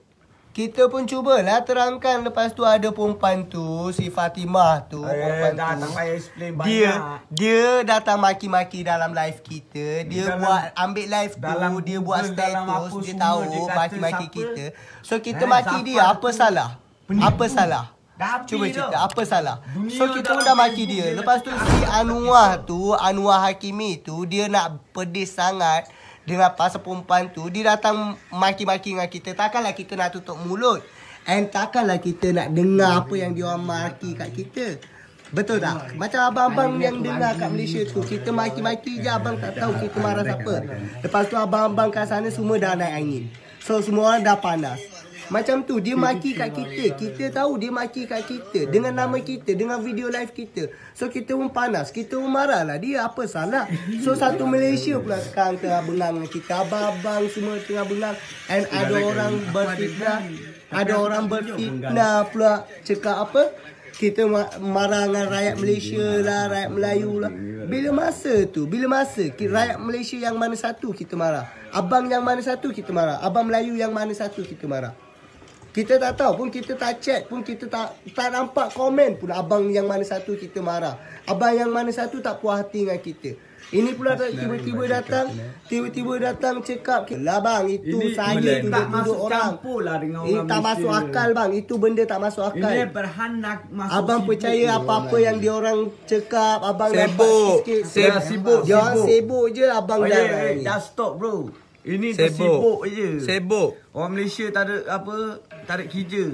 kita pun cubalah terangkan lepas tu ada perempuan tu si Fatimah tu eh, perempuan dah tu. tak payah explain banyak. Dia dia datang maki-maki dalam live kita. Dia dalam, buat ambil live tu, dalam, dia buat status, dia tahu maki-maki kita. So kita eh, maki dia, apa salah? Apa salah? Cuba cerita dah. apa salah Dunia So kita pun dah maki dia. dia Lepas tu si Anwar tu Anwar Hakimi tu Dia nak pedis sangat Dengan pasal perempuan tu Dia datang maki-maki dengan kita Takkanlah kita nak tutup mulut And takkanlah kita nak dengar Apa yang dia orang maki kat kita Betul tak? Macam abang-abang yang dengar kat Malaysia tu Kita maki-maki je abang tak tahu kita marah siapa Lepas tu abang-abang kat sana semua dah naik angin So semua orang dah panas macam tu dia maki kat lah, kita. Kita tahu dia maki kat kita dengan nama kita, dengan video live kita. So kita pun panas, kita pun marahlah dia apa salah. So satu Malaysia pula sekarang tengah bengang kita abang-abang semua tengah bengang and ada orang berfitnah. Ada orang berfitnah pula cakap apa? Kita marah dengan rakyat Malaysia lah, lah, rakyat Melayu lah. Bila masa tu? Bila masa? Hmm. Rakyat Malaysia yang mana satu kita marah? Abang yang mana satu kita marah? Abang Melayu yang mana satu kita marah? Kita tak tahu pun kita tak chat pun kita tak tak nampak komen pun abang yang mana satu kita marah. Abang yang mana satu tak puas hati dengan kita. Ini pula tiba-tiba datang, tiba-tiba datang cekap lah bang, itu ini saya tak masuk orang. campur lah orang. Ini tak masuk akal bang, itu benda tak masuk akal. Ini berhanak masuk Abang percaya apa-apa yang yang diorang cekap, abang sibuk. dapat sikit. Sibuk, sibuk, sibuk. sibuk je abang oh, dah. Yeah, dah stop bro. Ini sibuk je. Sibuk. Orang Malaysia tak ada apa, tak ada kerja.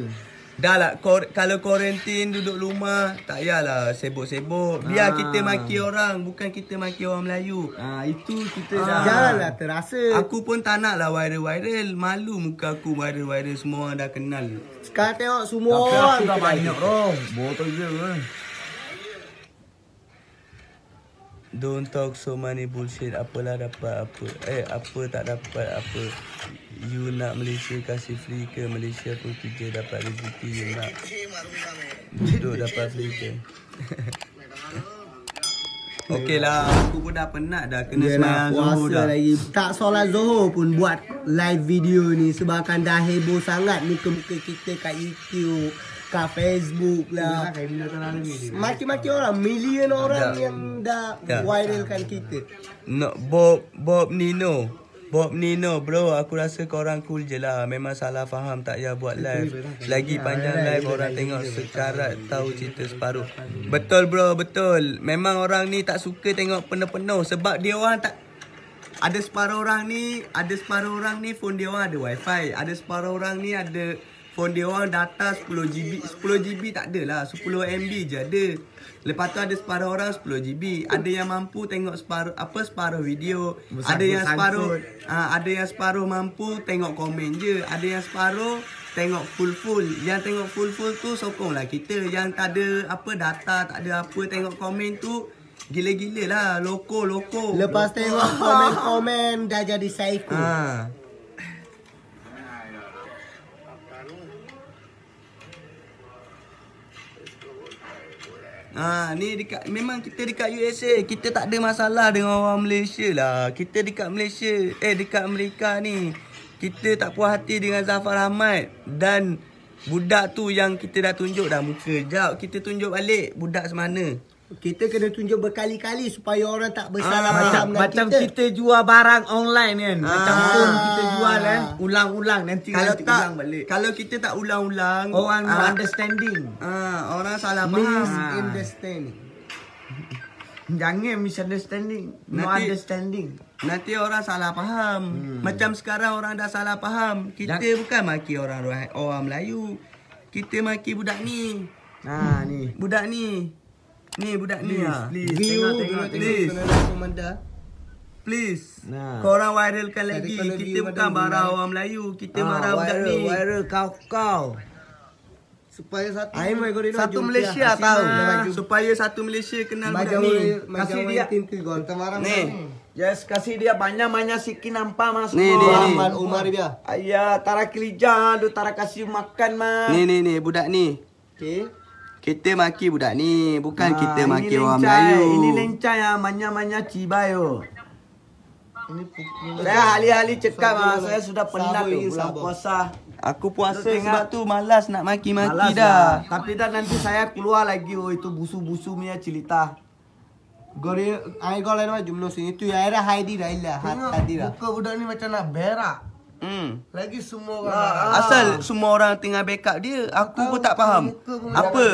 Dah lah, kor- kalau quarantine duduk rumah, tak yalah sibuk-sibuk. Biar ha. kita maki orang, bukan kita maki orang Melayu. Ah ha, itu kita ha. dah. Janganlah terasa. Aku pun tak nak lah viral-viral. Malu muka aku viral-viral semua orang dah kenal. Sekarang tengok semua orang dah banyak. Oh, botol je. Eh. Don't talk so many bullshit Apalah dapat apa Eh apa tak dapat apa You nak Malaysia kasih free ke Malaysia pun kerja dapat rezeki You nak Duduk dapat free ke *laughs* Okay lah Aku pun dah penat dah Kena semangat yeah, Zohor dah lagi. Tak solat Zohor pun Buat live video ni Sebab kan dah heboh sangat Muka-muka kita kat YouTube kat Facebook lah. Macam-macam orang, million orang tak. yang dah tak. viralkan kita. No, Bob Bob Nino. Bob Nino bro aku rasa kau orang cool je lah memang salah faham tak ya buat live lagi panjang live orang tengok secara tahu cerita separuh betul bro betul memang orang ni tak suka tengok penuh-penuh sebab dia orang tak ada separuh orang ni ada separuh orang ni phone dia orang ada wifi ada separuh orang ni ada phone dia orang data 10 GB 10 GB tak ada lah 10 MB je ada lepas tu ada separuh orang 10 GB ada yang mampu tengok separuh apa separuh video ada yang separuh ha, ada yang separuh mampu tengok komen je ada yang separuh tengok full full yang tengok full full tu sokong lah kita yang tak ada apa data tak ada apa tengok komen tu Gila-gila lah, loko-loko Lepas tengok komen-komen dah jadi psycho ha. Ha, ni dekat memang kita dekat USA, kita tak ada masalah dengan orang Malaysia lah. Kita dekat Malaysia, eh dekat Amerika ni. Kita tak puas hati dengan Zafar Ahmad dan budak tu yang kita dah tunjuk dah muka. jauh, kita tunjuk balik budak semana kita kena tunjuk berkali-kali supaya orang tak bersalah ah, macam ah, macam kita. kita jual barang online kan ah, macam pun kita jual kan ulang-ulang nanti kalau nanti tak, ulang balik kalau kita tak ulang-ulang oh, orang ah, understanding ah orang salah misunderstanding ah. *laughs* jangan misunderstanding no nanti, understanding nanti orang salah faham hmm. macam sekarang orang dah salah faham kita Dan, bukan maki orang orang Melayu kita maki budak ni ha ah, ni budak ni Ni budak ni ah. Please. Tengok tengok tengok komanda. Please. Nah. Korang viralkan lagi. kita bukan marah orang Melayu. Kita ah, marah budak ni. Viral kau kau. Supaya satu Ayu, Satu, Ayu, satu Malaysia tahu. Ah, supaya satu Malaysia kenal Ayu, budak Ayu, ni. Kasih dia. Kemarin, Ni. Yes, kasih dia banyak-banyak sikit nampak masuk. Ni, ni, ni. Umar dia. Ayah, tarak kelijah. Dia tarak kasih makan mas. Ni, ni, ni. Budak ni. Okay. Kita maki budak ni. Bukan ha, kita maki orang eh, Melayu. Ini lencah yang manya-manya cibayo. Saya hari-hari cekap lah. Saya sudah penat lagi. Saya puasa. Aku puasa tengah, sebab tu malas nak maki-maki dah. dah. Tapi dah nanti saya keluar lagi. Oh, itu busu-busu punya cerita. Gori, ayo kau lain macam jumlah sini. Itu ya era Heidi dah ilah. Tengok, buka lah. budak ni macam nak berak. Hmm. Lagi semua orang nah, Asal semua orang tengah backup dia, aku pun tak faham. Pun apa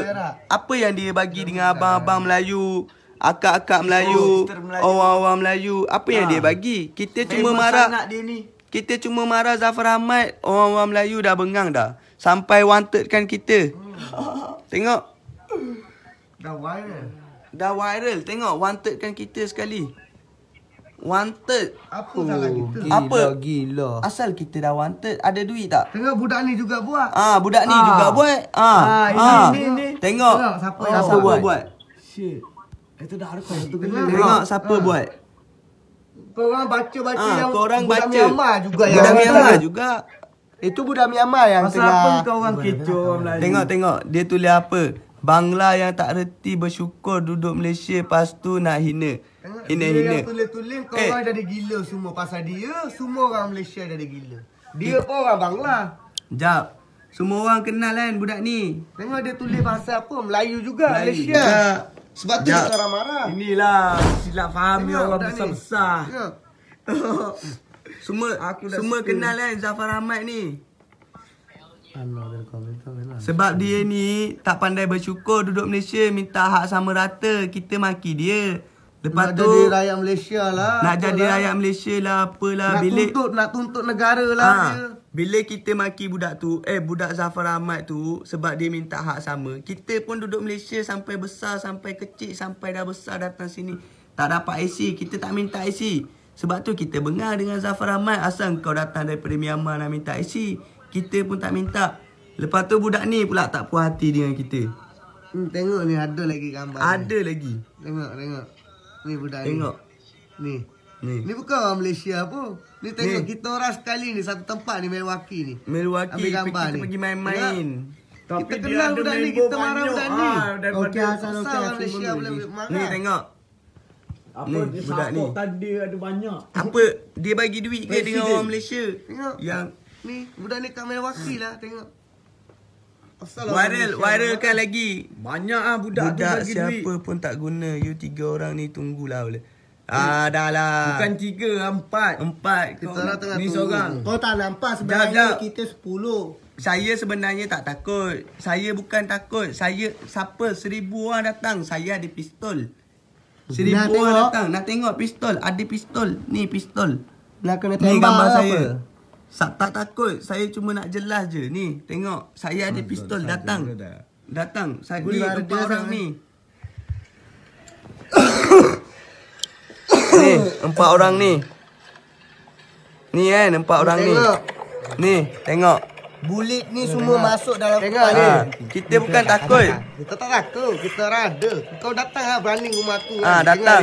apa yang dia bagi dengan abang-abang Melayu, akak-akak Melayu, orang-orang oh, Melayu, apa yang ha. dia bagi? Kita cuma marah Kita cuma marah Zafar Ahmad, orang-orang Melayu dah bengang dah. Sampai wanted kan kita. Hmm. *laughs* Tengok. Dah viral. Dah viral. Tengok wanted kan kita sekali. Wanted Apa oh, kita? Apa? Gila, gila Asal kita dah wanted Ada duit tak? Tengok budak ni juga buat Ah, budak ni ha. juga ah. buat Ah, ha, ini, Ini, ah. ini, ini. Tengok Tengok siapa oh. yang siapa buat? buat Shit Itu dah harapan Tengok siapa ha. buat Korang baca-baca ha, yang korang Budak baca. Myanmar juga Budak yang Myanmar yang juga Itu budak Myanmar yang Pasal tengah Pasal apa kau orang kecoh Tengok, tengok Dia tulis apa Bangla yang tak reti bersyukur duduk Malaysia Lepas tu nak hina Hina hina. Dia tulis-tulis kau eh. orang jadi gila semua pasal dia. Semua orang Malaysia jadi gila. Dia eh. pun orang Bangla. Jap. Semua orang kenal kan budak ni. Tengok dia tulis bahasa apa? Melayu juga Melayu. Malaysia. Ya. Sebab tu dia marah marah. Inilah silap faham ya Allah *laughs* besar-besar. semua Aku semua suka. kenal kan Zafar Ahmad ni. Sebab dia ni tak pandai bersyukur duduk Malaysia minta hak sama rata kita maki dia. Lepas nak tu, jadi rakyat Malaysia lah. Nak jadi lah. rakyat Malaysia lah, apalah. Nak bila, tuntut, nak tuntut negara lah. Ha, bila kita maki budak tu, eh budak Zafar Ahmad tu, sebab dia minta hak sama. Kita pun duduk Malaysia sampai besar, sampai kecil, sampai dah besar datang sini. Tak dapat IC, kita tak minta IC. Sebab tu kita bengar dengan Zafar Ahmad, asal kau datang dari Myanmar nak minta IC. Kita pun tak minta. Lepas tu budak ni pula tak puas hati dengan kita. Hmm, tengok ni ada lagi gambar. Ada ni. lagi. Tengok, tengok. Ni budak tengok. ni. Tengok. Ni. Ni bukan orang Malaysia apa. Ni tengok ni. kita orang sekali ni satu tempat ni Milwaukee ni. Milwaukee Ambil gambar ni. pergi main-main. Tapi kita kenal dia budak ni, kita marah budak ni. Ah, okey asal okey asal Malaysia boleh marah. Ni tengok. Apa ni, dia budak ni. tadi ada banyak. Apa dia bagi duit ke dengan orang Malaysia? Tengok. Yang ni budak ni kat Milwaukee lah tengok. Viral Viralkan lagi Banyak ah budak, budak tu bagi duit siapa pun tak guna You tiga orang ni tunggulah boleh Ah, eh, dah lah. Bukan tiga, ah, empat. Empat. Kita orang tengah tunggu. Seorang. Kau tak nampak sebenarnya jap, kita sepuluh. Saya sebenarnya tak takut. Saya bukan takut. Saya, siapa seribu orang datang, saya ada pistol. Seribu orang datang, nak tengok pistol. Ada pistol. Ni pistol. Nak kena tembak ke apa? Saya. Tak, tak takut. Saya cuma nak jelas je. Ni, tengok. Saya ada hmm, pistol. Datang. Datang. Saya eh? *coughs* ni, empat orang ni. Ni, eh, empat orang ni. Ni kan, empat orang ni. Ni, tengok. Bulit ni semua masuk dalam tengok, kepala. Ha. Kita bukan takut. Kita tak takut. Kita rada. Kau datang lah berani rumah aku. Ha, datang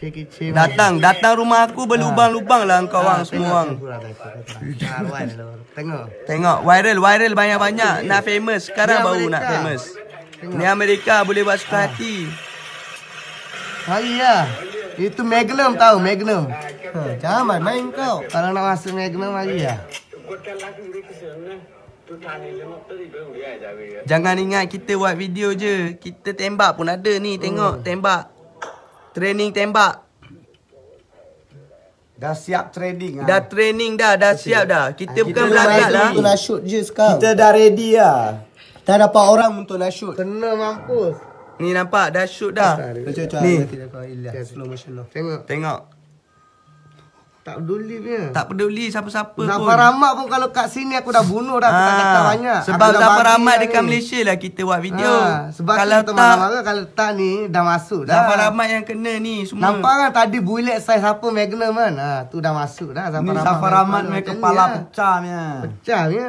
kecil-kecil Datang, ni. datang rumah aku berlubang-lubang lah kau ah, orang semua orang ah, lah, Tengok Tengok, viral, viral banyak-banyak Nak famous, sekarang baru nak famous Ni Amerika boleh buat suka ah. hati Hai ya lah. Itu Magnum tau, Magnum ha, Jangan main-main kau Kalau nak masuk Magnum lagi ya Jangan ingat kita buat video je Kita tembak pun ada ni Tengok, hmm. tembak training tembak. Dah siap training ah. Dah training dah, dah okay. siap dah. Kita, kita bukan belagatlah. Kita dah lah. Lah, shoot je sekarang. Kita dah ready ah. Tak dapat orang untuk dah shoot. Kena mampus. Ni nampak dah shoot dah. Ni. Slow motion lah. Tengok. Tengok. Tak peduli punya. Tak peduli siapa-siapa pun. Zafar Rahmat pun kalau kat sini aku dah bunuh dah. Aku tak ah, kata Sebab Zafar Rahmat dekat ni. Malaysia lah kita buat video. Ha. Sebab kalau kita tak, marah kalau tak ni dah masuk dah. Zafar Rahmat yang kena ni semua. Nampak kan tadi bulat saiz apa Magnum kan. Ha. Tu dah masuk dah Zafar ni Rahmat. Zafar Rahmat punya kepala ni, lah. pecah punya. Pecah punya.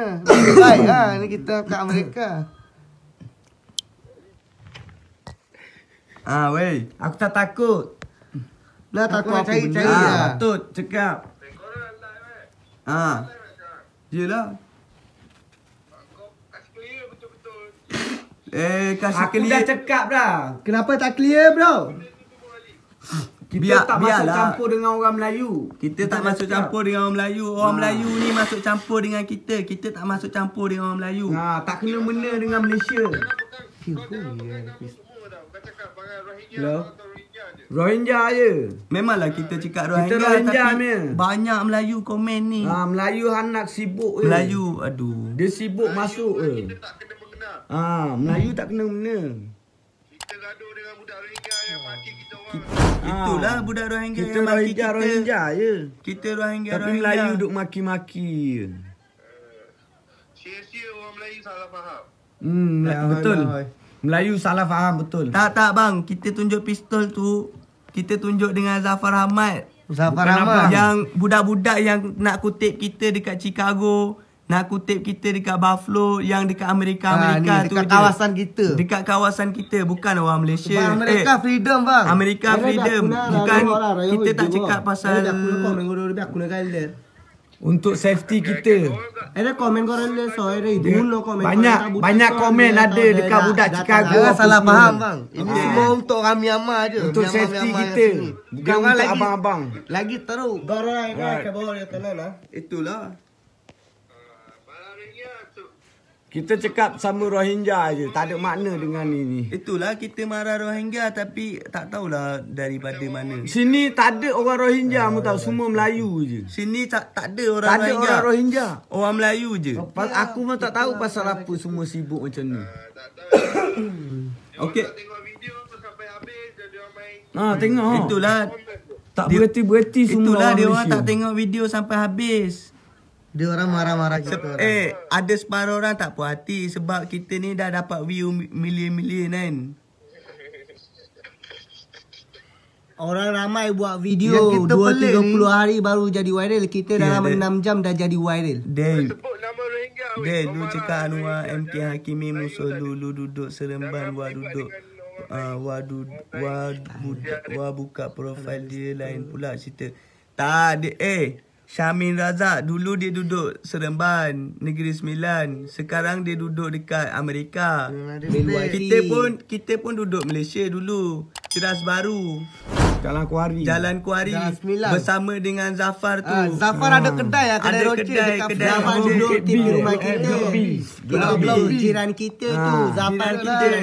Baik lah. Ni kita kat mereka. Ah, wey. Aku tak takut. Lah tak aku cari cari ha. Patut cakap. Ha. Yelah. Eh, kasih aku clear. dah cakap dah. Kenapa tak clear, bro? Kita biar, tak biar masuk campur dengan orang Melayu. Kita, kita tak masuk cakap. campur dengan orang Melayu. Orang ha. Melayu ni masuk campur dengan kita. Kita tak masuk campur dengan orang Melayu. Ha, tak kena mena dengan Malaysia. Kau jangan berkata semua tau. Kau cakap barang Rohingya atau Rohingya je. Memanglah kita cakap Rohingya. Kita Rohingya tapi banyak Melayu komen ni. Ha, Melayu anak sibuk je. Melayu, aduh. Dia sibuk Melayu, masuk je. Ha, Melayu tak kena mengena. Kita gaduh dengan budak Rohingya yang makin kita Itulah ha. budak Rohingya kita yang maki kita. Rohingya je. Kita Rohingya Tapi Rohingya. Tapi Melayu duduk maki-maki je. Uh, Sia-sia orang Melayu salah faham. Hmm, ya, betul. Ya, ya. Melayu salah faham betul. Tak tak bang, kita tunjuk pistol tu kita tunjuk dengan Zafar Ahmad. Zafar Bukan Ahmad. Yang budak-budak yang nak kutip kita dekat Chicago, nak kutip kita dekat Buffalo, yang dekat Amerika-Amerika ha, ah, tu Dekat je. kawasan kita. Dekat kawasan kita, bukan orang Malaysia. Bang, Amerika eh, freedom bang. Amerika freedom. Lah, bukan kita tak cakap pasal... Aku nak kena kena kena kena kena untuk safety kita. Ada komen korang ni so hari dulu komen. Banyak banyak komen ada dekat budak Chicago. salah faham bang. Ini semua untuk orang Myanmar aje. Untuk safety kita. Bukan untuk abang-abang. Lagi teruk. Gorai kan ke bawah dia telan ah. Itulah. Kita cakap sama Rohingya je. Tak ada makna dengan ini. Itulah kita marah Rohingya tapi tak tahulah daripada mana. Sini tak ada orang Rohingya. Kamu ya, tahu ya, semua ya. Melayu je. Sini tak tak ada orang tak Rohingya. Tak orang Rohingya. Orang Melayu je. Ya, aku pun tak tahu pasal apa kita. semua sibuk macam ni. Uh, *coughs* Okey. Ha, tengok. Itulah. Tak berhenti-berhenti semua. Itulah dia orang tak tengok video sampai habis. Uh, dia orang marah-marah gitu. Sep, eh, orang. Eh, ada separuh orang tak puas hati sebab kita ni dah dapat view million-million kan. Orang ramai buat video 2-30 ya, hari baru jadi viral. Kita yeah, dalam dia. 6 jam dah jadi viral. Dan, Dan lu cakap lah, Anwar MT Hakimi musuh lu, lu duduk seremban buat duduk. Uh, Wah buka profil dia lain pula cerita. Tak ada. Eh. Syamin Razak dulu dia duduk Seremban, Negeri Sembilan. Sekarang dia duduk dekat Amerika. Kita pun kita pun duduk Malaysia dulu. Ceras Baru. Jalan Kuari. Jalan Kuari. Bersama dengan Zafar tu. Uh, Zafar uh, ada kedai ya, kedai roti kedai, dekat kedai Zafar duduk di rumah kita. Kita belum jiran kita tu. Ah. Zafar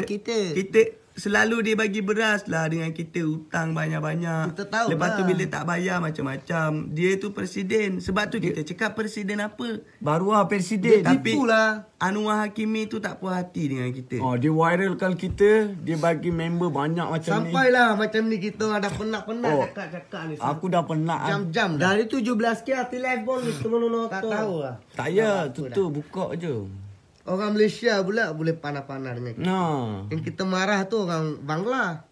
kita. Kita selalu dia bagi beras lah dengan kita hutang banyak-banyak. Kita tahu Lepas tu lah. bila tak bayar macam-macam. Dia tu presiden. Sebab tu kita cakap presiden apa. Baru lah presiden. Dia tipu lah. Anwar Hakimi tu tak puas hati dengan kita. Oh, dia viralkan kita. Dia bagi member banyak macam Sampailah ni. Sampailah macam ni kita dah penat-penat oh, cakap-cakap ni. Aku dah penat. Jam-jam lah. Dari 17 ke hati live ball ni. Tak tahu lah. Tak payah. Tutup buka je orang Malaysia pula boleh panah-panah dengan kita. No. Yang kita marah tu orang Bangla.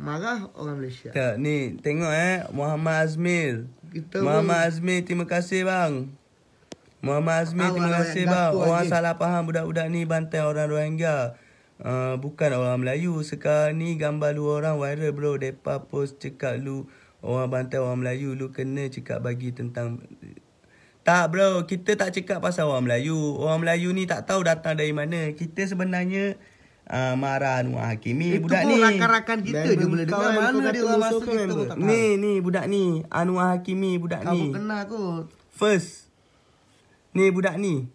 Marah orang Malaysia. Tak, ni tengok eh Muhammad Azmil. Muhammad pun... Azmil, terima kasih bang. Muhammad Azmi, terima lah, kasih bang. Orang aja. salah faham budak-budak ni bantai orang Rohingya. Uh, bukan orang Melayu. Sekarang ni gambar lu orang viral bro. Depa post cakap lu orang bantai orang Melayu. Lu kena cakap bagi tentang tak bro, kita tak cakap pasal orang Melayu. Orang Melayu ni tak tahu datang dari mana. Kita sebenarnya uh, ah, marah Anwar Hakimi Itu budak ni. pun rakan-rakan kita Dan je boleh dengar mana dia orang masa kan? kita pun tak tahu. Ni, ni budak ni. Anwar Hakimi budak kau ni. Kamu kenal aku. First. Ni budak ni.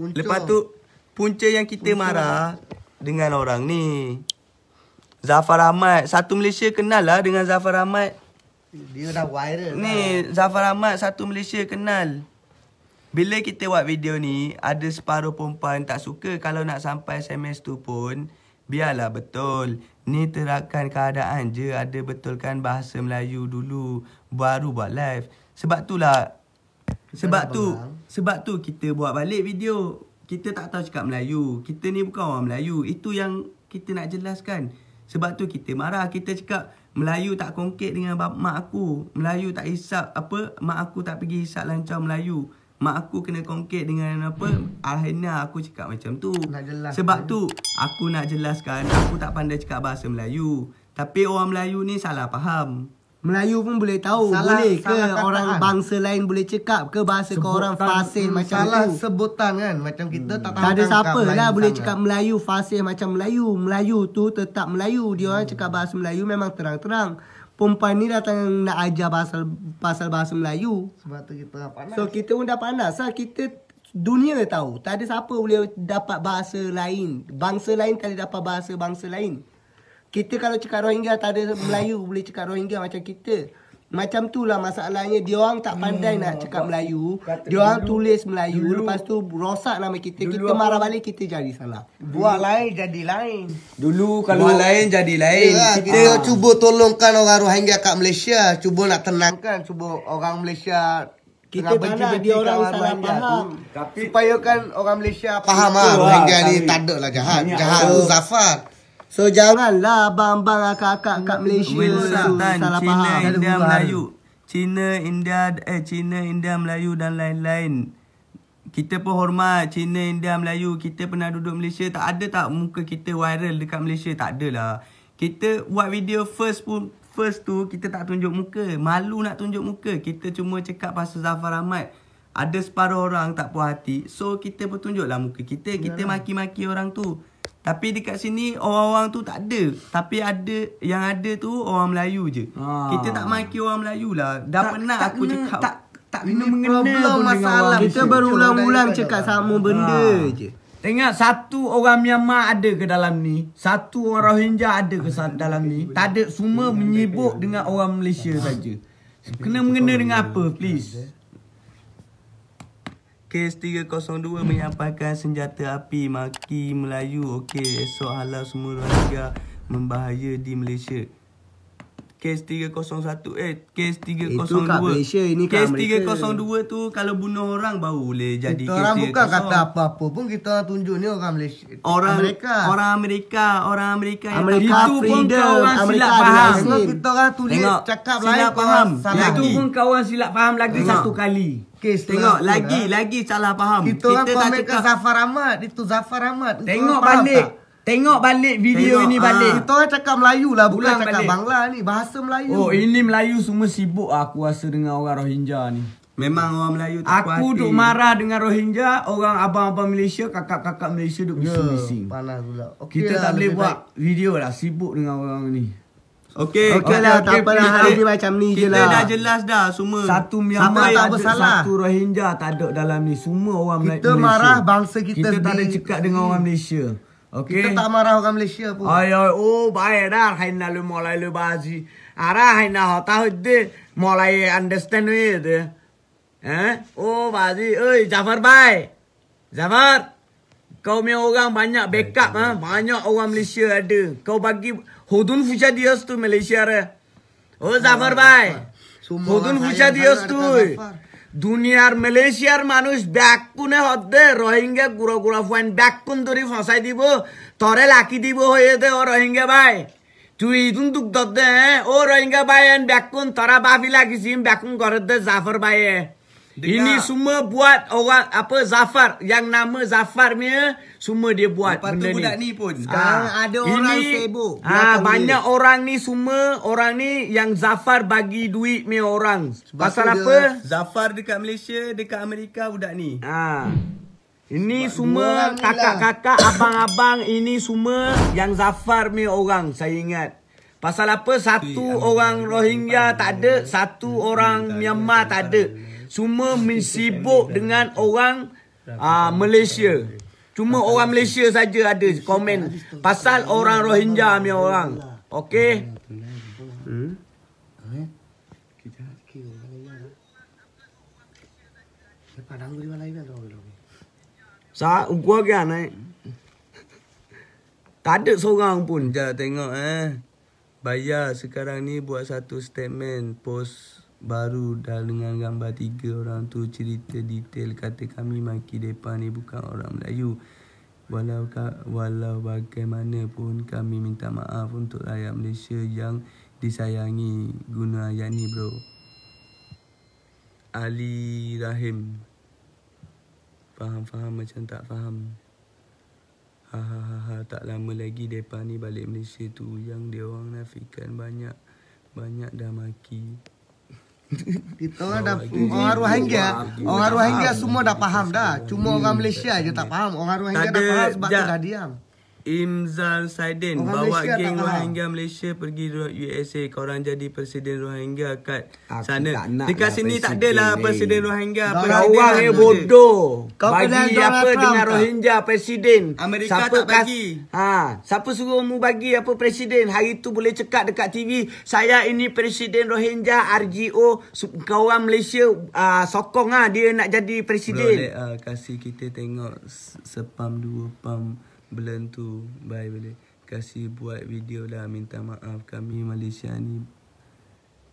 Punca. Lepas tu, punca yang kita punca. marah dengan orang ni. Zafar Ahmad. Satu Malaysia kenal lah dengan Zafar Ahmad. Dia dah viral. Ni, lah. Zafar Ahmad satu Malaysia kenal. Bila kita buat video ni, ada separuh perempuan tak suka kalau nak sampai SMS tu pun, biarlah betul. Ni terakan keadaan je, ada betulkan bahasa Melayu dulu, baru buat live. Sebab tu lah, sebab tu, bangang. sebab tu kita buat balik video. Kita tak tahu cakap Melayu. Kita ni bukan orang Melayu. Itu yang kita nak jelaskan. Sebab tu kita marah. Kita cakap, Melayu tak kongkit dengan mak aku. Melayu tak hisap apa? Mak aku tak pergi hisap lancar Melayu. Mak aku kena kongkit dengan apa? Hmm. Akhirnya aku cakap macam tu. Sebab tu aku nak jelaskan aku tak pandai cakap bahasa Melayu. Tapi orang Melayu ni salah faham. Melayu pun boleh tahu salah, boleh ke salah orang kan? bangsa lain boleh cekap ke bahasa kau orang fasih hmm, macam salah itu. sebutan kan macam kita hmm. tak tahu tak ada siapa lah sana. boleh cekap Melayu fasih macam Melayu Melayu tu tetap Melayu dia orang hmm. cekap bahasa Melayu memang terang-terang perempuan ni datang nak ajar bahasa pasal bahasa Melayu sebab tu kita dah panas so kita pun dah panas lah kita dunia tahu tak ada siapa boleh dapat bahasa lain bangsa lain tak ada dapat bahasa bangsa lain kita kalau cakap Rohingya tak ada Melayu boleh cakap Rohingya macam kita. Macam tu lah masalahnya. Dia orang tak pandai hmm, nak cakap kata, Melayu. Dia orang tulis Melayu. Dulu, lepas tu rosak nama kita. Kita marah aku, balik, kita jadi salah. Buat lain jadi lain. Dulu kalau... Buat lain jadi lain. Ya, kita ah. cuba tolongkan orang Rohingya kat Malaysia. Cuba nak tenangkan. Cuba orang Malaysia... Kita tak nak dia orang salah faham. Tapi, Supaya kan orang Malaysia... Faham lah, Rohingya ni tak ada lah jahat. Jahat. Zafar. So janganlah abang-abang ah, kakak kat hmm, Malaysia Wilson, tu salah China, faham. China, India, Melayu. China, India, eh China, India, Melayu dan lain-lain. Kita pun hormat China, India, Melayu. Kita pernah duduk Malaysia. Tak ada tak muka kita viral dekat Malaysia? Tak adalah. Kita buat video first pun first tu kita tak tunjuk muka. Malu nak tunjuk muka. Kita cuma cakap pasal Zafar Ahmad. Ada separuh orang tak puas hati. So kita pun tunjuklah muka kita. Kita maki-maki orang tu. Tapi dekat sini orang-orang tu tak ada. Tapi ada yang ada tu orang Melayu je. Ha. Kita tak maki orang Melayu lah. Dah tak, pernah tak aku kena, cakap. Tak, tak kena mengena problem masalah. Kita berulang ulang cakap lah. sama benda ha. je. Tengok satu orang Myanmar ada ke dalam ni? Satu orang Rohingya ada ke dalam ni? Tak ada semua menyibuk dengan orang Malaysia ah. saja. Kena mengena dengan apa please? Kes 302 menyampaikan senjata api maki Melayu. Okey, esok halal semua rohingya membahaya di Malaysia. Kes 301 eh kes 302. Itu kat Malaysia ini kes 302 tu kalau bunuh orang baru boleh jadi kita kes. Orang 302. bukan kata apa-apa pun kita tunjuk ni orang Malaysia. Orang Amerika. Orang Amerika, orang Amerika, Amerika yang itu pun kawan silap faham. Kita orang tulis Tengok. cakap silap lain faham. Itu pun kawan silap faham lagi Tengok. satu kali kes Tengok lah lagi dah. lagi salah faham. Kita, kita orang komen ke Zafar Ahmad, itu Zafar Ahmad. Tengok balik. Tak? Tengok balik video Tengok. ini ah. balik. Ha. Kita orang cakap Melayu lah bukan cakap balik. Bangla ni, bahasa Melayu. Oh, ini Melayu semua sibuk aku rasa dengan orang Rohingya ni. Memang orang Melayu tak Aku duk marah dengan Rohingya, orang abang-abang Malaysia, kakak-kakak Malaysia duk ya, bising-bising. Yeah, panas pula. Okay kita lah, tak boleh buat video lah, sibuk dengan orang ni. Okey, okay, okay, lah, okay, tak okay, apalah okay, macam ni je lah Kita dah jelas dah semua Satu Myanmar Sama tak bersalah Satu Rohingya tak ada dalam ni Semua orang kita Malaysia Kita marah bangsa kita Kita tak ada cekat dengan orang Malaysia Okay. Kita tak marah orang Malaysia pun. Ay, ay, oh, baik dah. Hai nak lu mulai lu bazi. Arah hai nak tahu dia mulai understand ni dia. Eh? Oh, bazi. eh Jafar bai. Jafar. Kau punya orang banyak backup. Ha? Banyak orang Malaysia ada. Kau bagi হদুন ফুসা দিয়স তুই মালয়েশিয়ারে ও জাফর ভাই হদুন ফুসা দিয়স তুই দুনিয়ার মালয়েশিয়ার মানুষ ব্যাকুনে হদ্দে রোহিঙ্গা গুড়ো গুড়ো ফুয়ান ব্যাকুন ধরি ফসাই দিব তরে লাকি দিব হয়ে দে ও রোহিঙ্গা ভাই তুই ইদুন দুঃখ দদ্দে ও রোহিঙ্গা ভাই ব্যাকুন তরা বাপি লাগিস ব্যাকুন ঘরের দে জাফর ভাইয়ে Dengar. Ini semua buat orang apa Zafar yang nama Zafar ni semua dia buat Lepas benda tu budak ni. pun. Ah. Sekarang ha. ada orang Ini, sibuk. Ha, banyak dia. orang ni semua orang ni yang Zafar bagi duit ni orang. Sebab Pasal dia, apa? Zafar dekat Malaysia, dekat Amerika budak ni. Ha. Ini Sebab semua lah. kakak-kakak, abang-abang ini semua yang Zafar ni orang saya ingat. Pasal apa satu eh, orang Rohingya tak ada, satu hmm, orang Myanmar tak ada. Cuma mensibuk dengan orang uh, Malaysia. Cuma orang Malaysia saja ada komen pasal orang Rohingya ni orang. Lah. Okey. Hmm. Sa, gua kan eh. Tak ada seorang pun je tengok eh. Bayar sekarang ni buat satu statement post Baru dah dengan gambar tiga orang tu cerita detail kata kami maki mereka ni bukan orang Melayu. Walau, ka walau bagaimanapun kami minta maaf untuk rakyat Malaysia yang disayangi guna ayat ni bro. Ali Rahim. Faham-faham macam tak faham. Ha-ha-ha-ha tak lama lagi mereka ni balik Malaysia tu yang dia orang nafikan banyak. Banyak dah maki. *laughs* kita orang dah orang Rohingya, orang Rohingya semua dah faham dah. Cuma orang Malaysia aja tak faham. Orang Rohingya dah faham sebab tu dah diam. Imzal Saidin orang bawa Malaysia geng Rohingya Malaysia pergi ke USA. Korang jadi presiden Rohingya kat aku sana. Tak Dekat lah sini tak adalah presiden Rohingya. Kau orang yang bodoh. Kau bagi apa dengan Rohingya presiden? Amerika siapa tak bagi. Kas, ha, siapa suruh mu bagi apa presiden? Hari tu boleh cekak dekat TV. Saya ini presiden Rohingya RGO. Kau orang Malaysia uh, sokong lah dia nak jadi presiden. Boleh uh, kasih kita tengok sepam Dua, pam. Belum tu Baik boleh Kasih buat video lah Minta maaf Kami Malaysia ni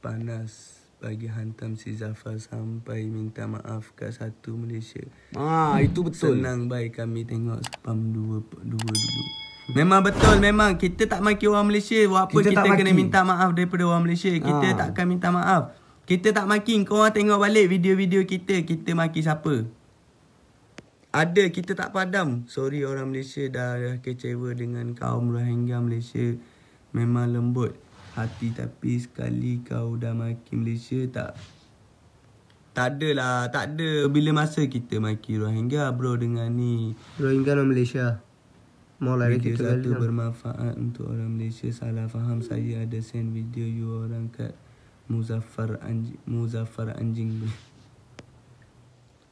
Panas bagi hantam si Zafar sampai minta maaf ke satu Malaysia. Ah, itu betul. Senang baik kami tengok spam dua dua dulu. Memang betul, memang kita tak maki orang Malaysia. Buat apa kita, kita kena maki. minta maaf daripada orang Malaysia? Kita ah. takkan minta maaf. Kita tak maki kau orang tengok balik video-video kita, kita maki siapa? ada kita tak padam sorry orang Malaysia dah kecewa dengan kaum Rohingya Malaysia memang lembut hati tapi sekali kau dah maki Malaysia tak tak ada lah tak ada bila masa kita maki Rohingya bro dengan ni Rohingya orang Malaysia video satu lah. bermanfaat untuk orang Malaysia salah faham saya ada send video you orang kat Muzaffar anjing Muzaffar anjing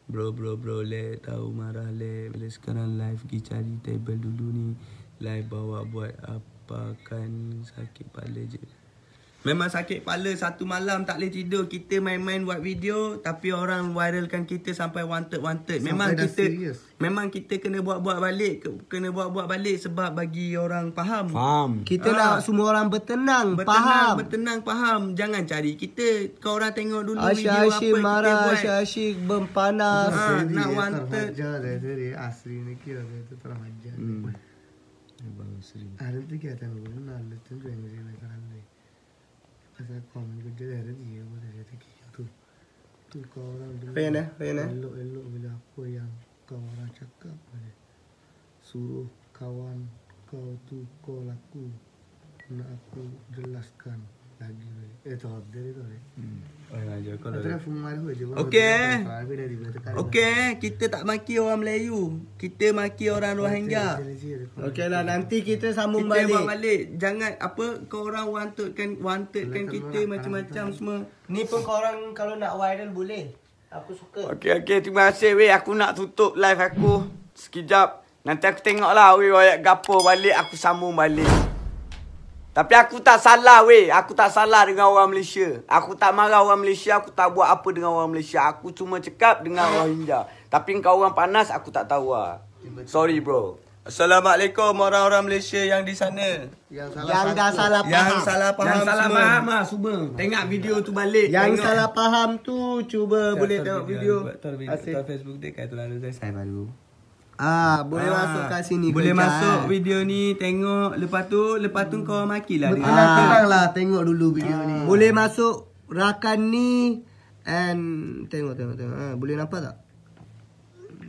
Bro bro bro le tahu marah le bila sekarang live pergi cari table dulu ni live bawa buat apa kan sakit pala je Memang sakit kepala satu malam tak boleh tidur kita main-main buat video tapi orang viralkan kita sampai wanted wanted. Memang kita serious. memang kita kena buat-buat balik kena buat-buat balik sebab bagi orang faham. Faham. Kita ah. nak semua orang bertenang, bertenang, faham. Bertenang, faham. Jangan cari kita kau orang tengok dulu asyik, video asyik apa marah, kita buat. Asyik marah, asyik berpanas. Ha, ah, nak wanted. Jadi lah, asli ni kira dia terhajar. Hmm. Ada ah, tu kita tengok, ada tu kita tengok. Pasal kom ni kerja dah rezeki aku dah kata kisah tu Tu kau orang dulu Fain eh? Fain eh? bila apa yang kau orang cakap boleh Suruh kawan kau tu kau laku Nak aku jelaskan lagi Eh tak, dia tak boleh Okey. Okey, kita tak maki orang Melayu. Kita maki orang luar hingga. Okeylah nanti kita sambung kita balik. Kita balik. Jangan apa kau orang wantutkan wantutkan Kala kita macam-macam semua. Ni pun kau orang kalau nak viral boleh. Aku suka. Okey okey terima kasih weh aku nak tutup live aku. Sekejap. Nanti aku tengoklah weh royak gapo balik aku sambung balik. Tapi aku tak salah weh. Aku tak salah dengan orang Malaysia. Aku tak marah orang Malaysia. Aku tak buat apa dengan orang Malaysia. Aku cuma cakap dengan orang India. Tapi kau orang panas aku tak tahu lah. Sorry bro. Assalamualaikum orang-orang Malaysia yang di sana. Yang salah dah salah faham. Yang salah faham yang salah semua. Faham lah, semua. Tengok video tu balik. Yang salah faham tu cuba boleh tengok video. Tengok video. Facebook dia kata lalu saya baru. Ah, boleh ah, masuk kat sini Boleh kejap. masuk eh. video ni tengok lepas tu lepas tu kau maki lah dia. Ah, lah tengok dulu video ah. ni. Boleh masuk rakan ni and tengok tengok tengok. Ah, boleh nampak tak?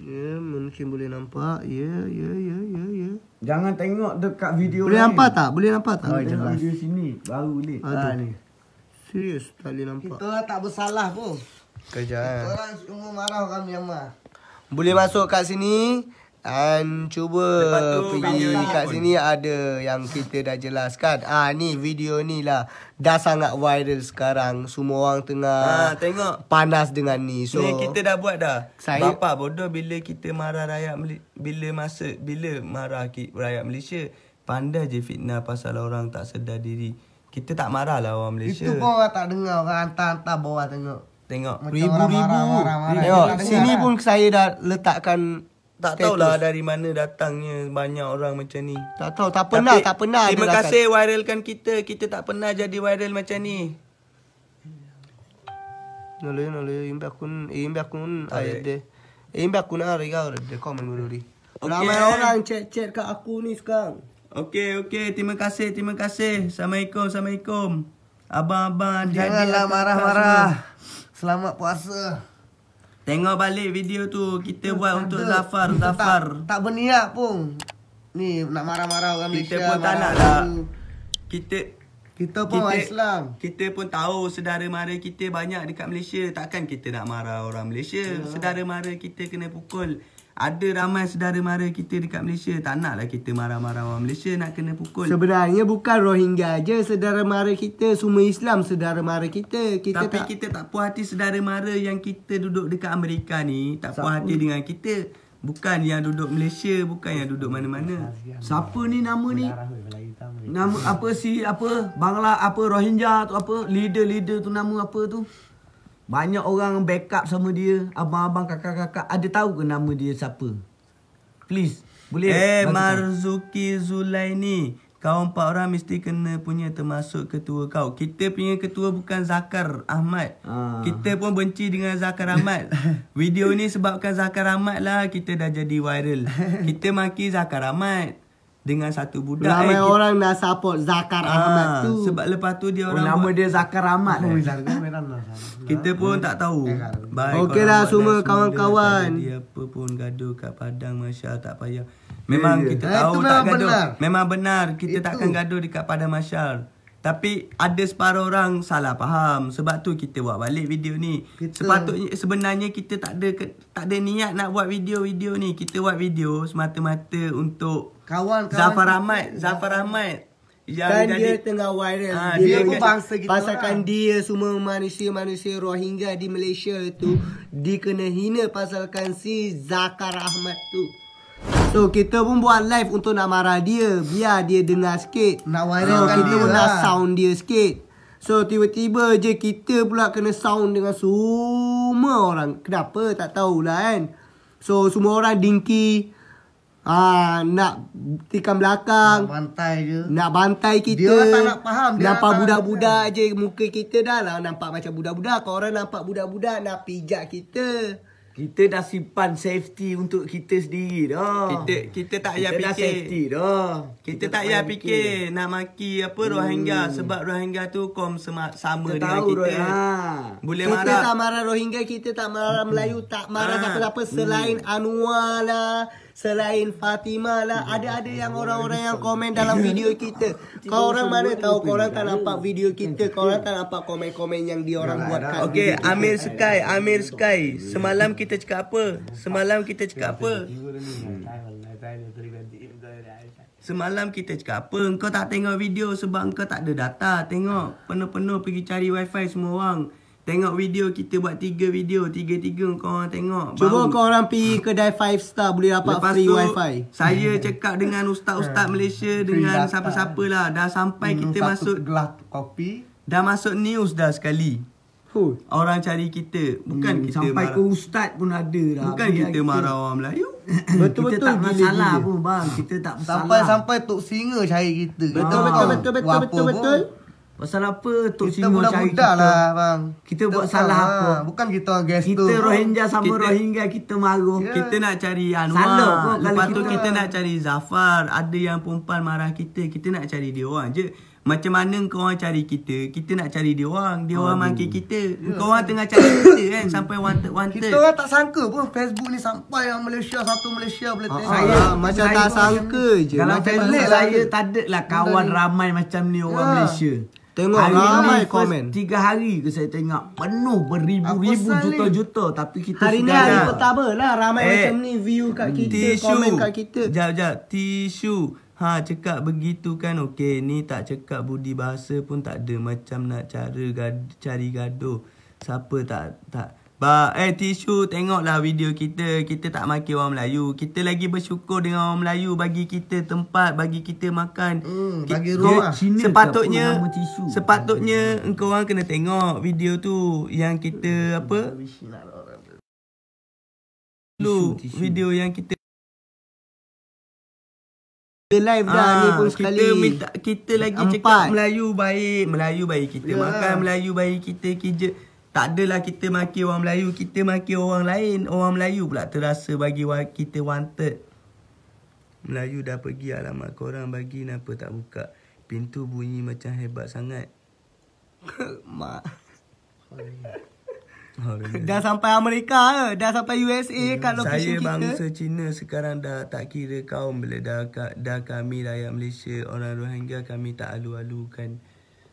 Ya, yeah, mungkin boleh nampak. Ya, yeah, ya, yeah, ya, yeah, ya, yeah, ya. Jangan tengok dekat video boleh lain. Boleh nampak tak? Boleh nampak tak? Oh, tengok jelas. video sini baru ni. Ha ah, ni. Serius tak boleh nampak. Kita tak bersalah pun. Kejap. Kita eh. orang semua marah orang Myanmar. Boleh masuk kat sini dan cuba tu, pergi kat pun. sini ada yang kita dah jelaskan Ah ha, ni video ni lah Dah sangat viral sekarang Semua orang tengah ha, tengok. panas dengan ni so, Ni kita dah buat dah saya, Bapak bodoh bila kita marah rakyat Bila masa bila marah rakyat Malaysia Pandai je fitnah pasal orang tak sedar diri Kita tak marah lah orang Malaysia Itu pun orang tak dengar Orang hantar-hantar bawah tengok Tengok ribu-ribu. Tengok sini pun saya dah letakkan tak lah status. tahulah dari mana datangnya banyak orang macam ni. Tak tahu, tak pernah, Tapi, tak pernah. Terima kasih viralkan kita. Kita tak pernah jadi viral macam ni. Nolai nolai. Ini aku, ini aku ayat dia. Ini aku nak rega orang dia komen dulu ni. Ramai orang chat-chat kat aku ni sekarang. Okey, okey. Terima kasih, terima kasih. Assalamualaikum, assalamualaikum. Abang-abang, janganlah marah-marah. marah marah Selamat puasa. Tengok balik video tu kita buat Ada. untuk Zafar, Zafar. Tak, tak berniat pun. Ni nak marah-marah orang kita Malaysia. Kita pun tak nak lah. Kita kita pun kita, Islam. Kita pun tahu saudara mara kita banyak dekat Malaysia. Takkan kita nak marah orang Malaysia. Yeah. Saudara mara kita kena pukul ada ramai saudara mara kita dekat Malaysia tak naklah kita marah-marah orang Malaysia nak kena pukul sebenarnya bukan Rohingya aja saudara mara kita semua Islam saudara mara kita kita tapi tak... kita tak puas hati saudara mara yang kita duduk dekat Amerika ni tak puas hati dengan kita bukan yang duduk Malaysia bukan yang duduk mana-mana siapa ni nama ni nama apa si apa bangla apa Rohingya atau apa leader-leader tu nama apa tu banyak orang backup sama dia. Abang-abang, kakak-kakak. Ada tahu ke nama dia siapa? Please. Boleh? Eh, hey, Marzuki Zulaini. Kau empat orang mesti kena punya termasuk ketua kau. Kita punya ketua bukan Zakar Ahmad. Ah. Kita pun benci dengan Zakar Ahmad. *laughs* Video ni sebabkan Zakar Ahmad lah kita dah jadi viral. *laughs* Kita maki Zakar Ahmad dengan satu budak ramai eh, orang nak support Zakar ah, Ahmad tu sebab lepas tu dia oh, orang oh, nama buat, dia Zakar Ahmad oh, eh. kita pun hmm. tak tahu eh, kan. baik okay dah semua kawan-kawan dia apa pun gaduh kat padang masya tak payah memang yeah, kita yeah. tahu eh, tak memang gaduh benar. memang benar kita itu. takkan gaduh dekat padang masyar tapi ada separuh orang salah faham sebab tu kita buat balik video ni sepatutnya sebenarnya kita tak ada tak ada niat nak buat video-video ni kita buat video semata-mata untuk kawan kawan Zafar Ahmad Zafar Ahmad yang kan jadi, dia tengah viral ha, dia, dia pun bangsa gitu pasalkan orang. dia semua manusia-manusia Rohingya di Malaysia tu dikena hina pasalkan si Zakar Ahmad tu So kita pun buat live untuk nak marah dia Biar dia dengar sikit Nak viral kan dia lah. nak sound dia sikit So tiba-tiba je kita pula kena sound dengan semua orang Kenapa tak tahulah kan So semua orang dinky Ah nak tikam belakang. Nak bantai je. Nak bantai kita. Dia tak nak faham dia. Nampak budak-budak je muka kita dah lah nampak macam budak-budak. Kau orang nampak budak-budak nak pijak kita. Kita dah simpan safety untuk kita sendiri dah. Kita kita tak payah fikir. Dah safety dah. Kita, kita tak payah fikir. fikir nak maki apa hmm. Rohingya sebab Rohingya tu kom sama sama kita dengan tahu, kita. Rohingya. Boleh kita marah. Kita tak marah Rohingya, kita tak marah Melayu, tak marah apa-apa ah. ha. selain hmm. Anwar lah selain Fatima lah ada ada yang orang-orang yang komen dalam video kita kau *laughs* orang mana tahu kau orang tak nampak video kita kau *laughs* orang tak nampak komen-komen yang diorang buat Okay, Amir Sky Amir Sky semalam kita cakap apa semalam kita cakap apa Semalam kita cakap apa? Kau tak tengok video sebab kau tak ada data. Tengok, penuh-penuh pergi cari wifi semua orang. Tengok video kita buat tiga video. tiga tiga korang tengok. Cuba baru. korang pergi kedai 5 star boleh dapat Lepas free tu, wifi. saya cakap dengan ustaz-ustaz hmm. Malaysia dengan siapa-siapa lah. Dah sampai Minum kita masuk. gelas kopi. Dah masuk news dah sekali. Huh. Orang cari kita. Bukan hmm, kita Sampai marah. ke ustaz pun ada lah. Bukan kita marah kita. orang Melayu. *coughs* Betul-betul kita betul, tak masalah pun bang. Kita tak bersalah. Sampai-sampai Tok Singa cari kita. Betul-betul. Betul-betul. Betul-betul. Pasal apa Tok Singo cari kita? Kita budak lah bang. Kita, buat salah, salah apa? Bukan kita orang gestu. Kita Rohingya sama Rohingya kita malu. Yeah. Ya. Kita nak cari Anwar. Salah Lepas kita. tu kita nak cari Zafar. Ada yang perempuan marah kita. Kita nak cari dia orang je. Macam mana kau orang cari kita? Kita nak cari dia orang. Dia orang mangki kita. Yeah. Kau orang tengah cari kita kan *coughs* sampai wanted wanted. Kita orang tak sangka pun Facebook ni sampai yang Malaysia satu Malaysia boleh tengok. Ah, ah, saya macam saya tak sangka je. Kalau Facebook saya tak ada lah kawan ramai macam ni orang ya. Malaysia. Tengok hari ramai komen. Tiga hari ke saya tengok penuh beribu-ribu juta-juta tapi kita hari ni hari pertama lah ramai eh. macam ni view kat hmm. kita tisu. komen kat kita. Jap jap tisu. Ha cekak begitu kan okey ni tak cekak budi bahasa pun tak ada macam nak cara gad cari gaduh. Siapa tak tak Ba, eh tisu tengoklah video kita. Kita tak maki orang Melayu. Kita lagi bersyukur dengan orang Melayu bagi kita tempat, bagi kita makan. Hmm, bagi Ki- roh Cina sepatutnya tisu. sepatutnya engkau orang kena tengok video tu yang kita hmm, apa? Lu video yang kita The live dah ah, ni pun sekali. Kita minta kita lagi Empat. cakap Melayu baik, Melayu baik kita. Yeah. Makan Melayu baik kita kerja. Tak adalah kita maki orang Melayu, kita maki orang lain. Orang Melayu pula terasa bagi kita wanted. Melayu dah pergi alamat korang bagi kenapa tak buka. Pintu bunyi macam hebat sangat. *laughs* Mak. *laughs* Oh, dah sampai Amerika Dah sampai USA yeah. Hmm, kat lokasi kita? Saya bangsa Cina sekarang dah tak kira kaum bila dah, dah kami rakyat Malaysia. Orang Rohingya kami tak alu-alukan.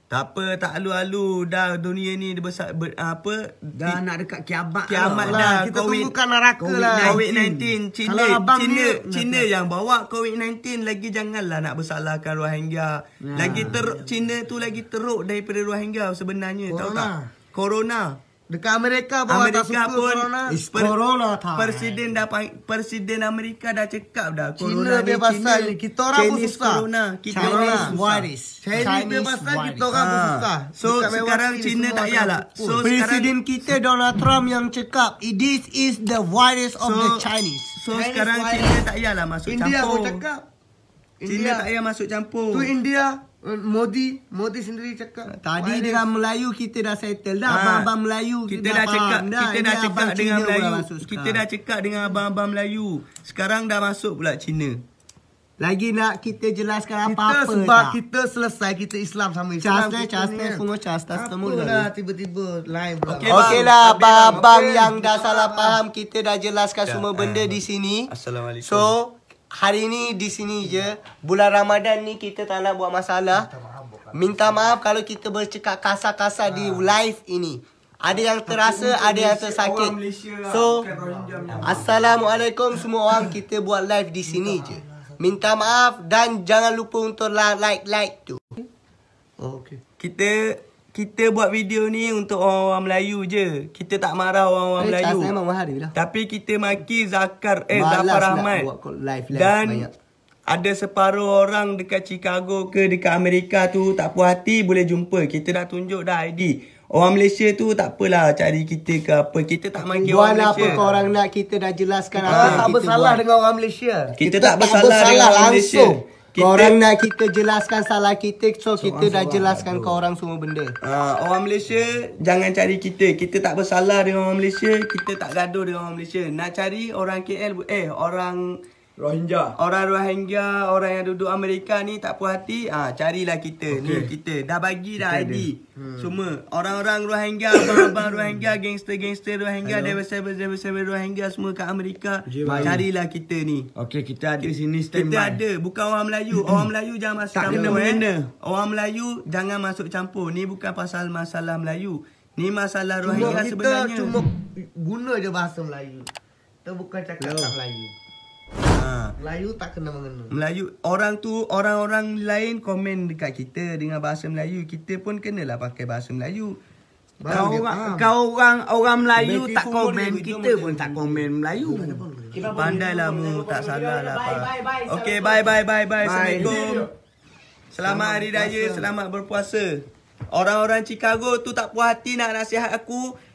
Tak apa, tak alu-alu. Dah dunia ni dia besar, ber, apa? Dah nak dekat kiamat, kiamat lah. lah. dah. Kita COVID, tunggukan neraka covid lah. COVID-19. Hmm. China, Kalau China, ni, China yang bawa COVID-19. Lagi janganlah nak bersalahkan Rohingya. Nah, lagi teruk, ya. China tu lagi teruk daripada Rohingya sebenarnya. Corona. Tahu tak? Corona. Corona. Dekat Amerika pun Amerika tak suka pun corona. Per, corona tak. Presiden dah presiden Amerika dah cekap dah corona China ni. Dia pasal kita orang Chinese pun susah. Corona, kita Chinese corona. Waris. Chinese, Chinese pasal waris. kita orang ha. pun ah. susah. So Dekat sekarang China tak payahlah. So presiden kita Donald Trump yang cekap this is the virus of the Chinese. So Chinese sekarang China tak payahlah masuk India campur. India pun cakap. China tak payah masuk campur. Tu India. Eh, Modi, Modi sendiri cakap. Tadi Wireless. dengan Melayu kita dah settle dah. Ah, abang-abang ha. Melayu kita, kita dah, dah cakap, dah. kita Ini dah cakap abang dengan Melayu. Kita dah cakap dengan abang-abang Melayu. Sekarang dah masuk pula Cina. Lagi nak kita jelaskan apa-apa Kita sebab tak? kita selesai kita Islam sama Islam. Chaster, eh, chaster, eh, kan. semua chaster semua. Apa lah tiba-tiba live pula. Okay, okay lah, lah. abang-abang okay. yang dah salah faham. Kita dah jelaskan ya, semua benda um, di sini. Assalamualaikum. So, hari ni di sini je. Bulan Ramadan ni kita tak nak buat masalah. Minta maaf kalau kita bercakap kasar-kasar di ah. live ini. Ada yang terasa, ada yang tersakit. Lah, so, Assalamualaikum semua orang. Kita buat live di sini je. Minta maaf dan jangan lupa untuk like-like tu. Oh, okay. Kita kita buat video ni untuk orang-orang Melayu je. Kita tak marah orang-orang eh, Melayu. Tapi kita maki Zakar eh Malas Zafar Rahmat. Dan banyak. ada separuh orang dekat Chicago ke dekat Amerika tu tak puas hati boleh jumpa. Kita dah tunjuk dah ID. Orang Malaysia tu tak apalah cari kita ke apa. Kita tak maki orang Malaysia. Buat apa kau orang nak kita dah jelaskan kita apa tak bersalah dengan orang Malaysia. Kita, tak, bersalah, dengan orang Malaysia kita... Korang nak kita jelaskan salah kita So, so kita dah jelaskan ke orang semua benda ha, Orang Malaysia Jangan cari kita Kita tak bersalah dengan orang Malaysia Kita tak gaduh dengan orang Malaysia Nak cari orang KL Eh orang Rohingya. Orang Rohingya, orang yang duduk Amerika ni tak puas hati, ah carilah kita okay. ni kita. Dah bagi dah kita ID. Hmm. Semua orang-orang Rohingya, abang-abang Rohingya, gangster-gangster Rohingya, devil-devil Rohingya semua kat Amerika. Jibai. Carilah kita ni. Okey, kita ada di sini standby. Kita ada, bukan orang Melayu. Orang Melayu jangan masuk tak campur. Kena eh. Orang Melayu jangan masuk campur. Ni bukan pasal masalah Melayu. Ni masalah Rohingya sebenarnya. cuma guna je bahasa Melayu. tak bukan cakap bahasa Melayu. Ha. Melayu tak kena mengena. Melayu orang tu orang-orang lain komen dekat kita dengan bahasa Melayu, kita pun kenalah pakai bahasa Melayu. kau orang, kau orang orang Melayu Mereka tak komen, kita pun tak komen Melayu. Pandailah mu tak salah lah. Bye bye bye. Okey, bye bye bye bye. Assalamualaikum. Selamat hari raya, selamat berpuasa. Orang-orang Chicago tu tak puas hati nak nasihat aku.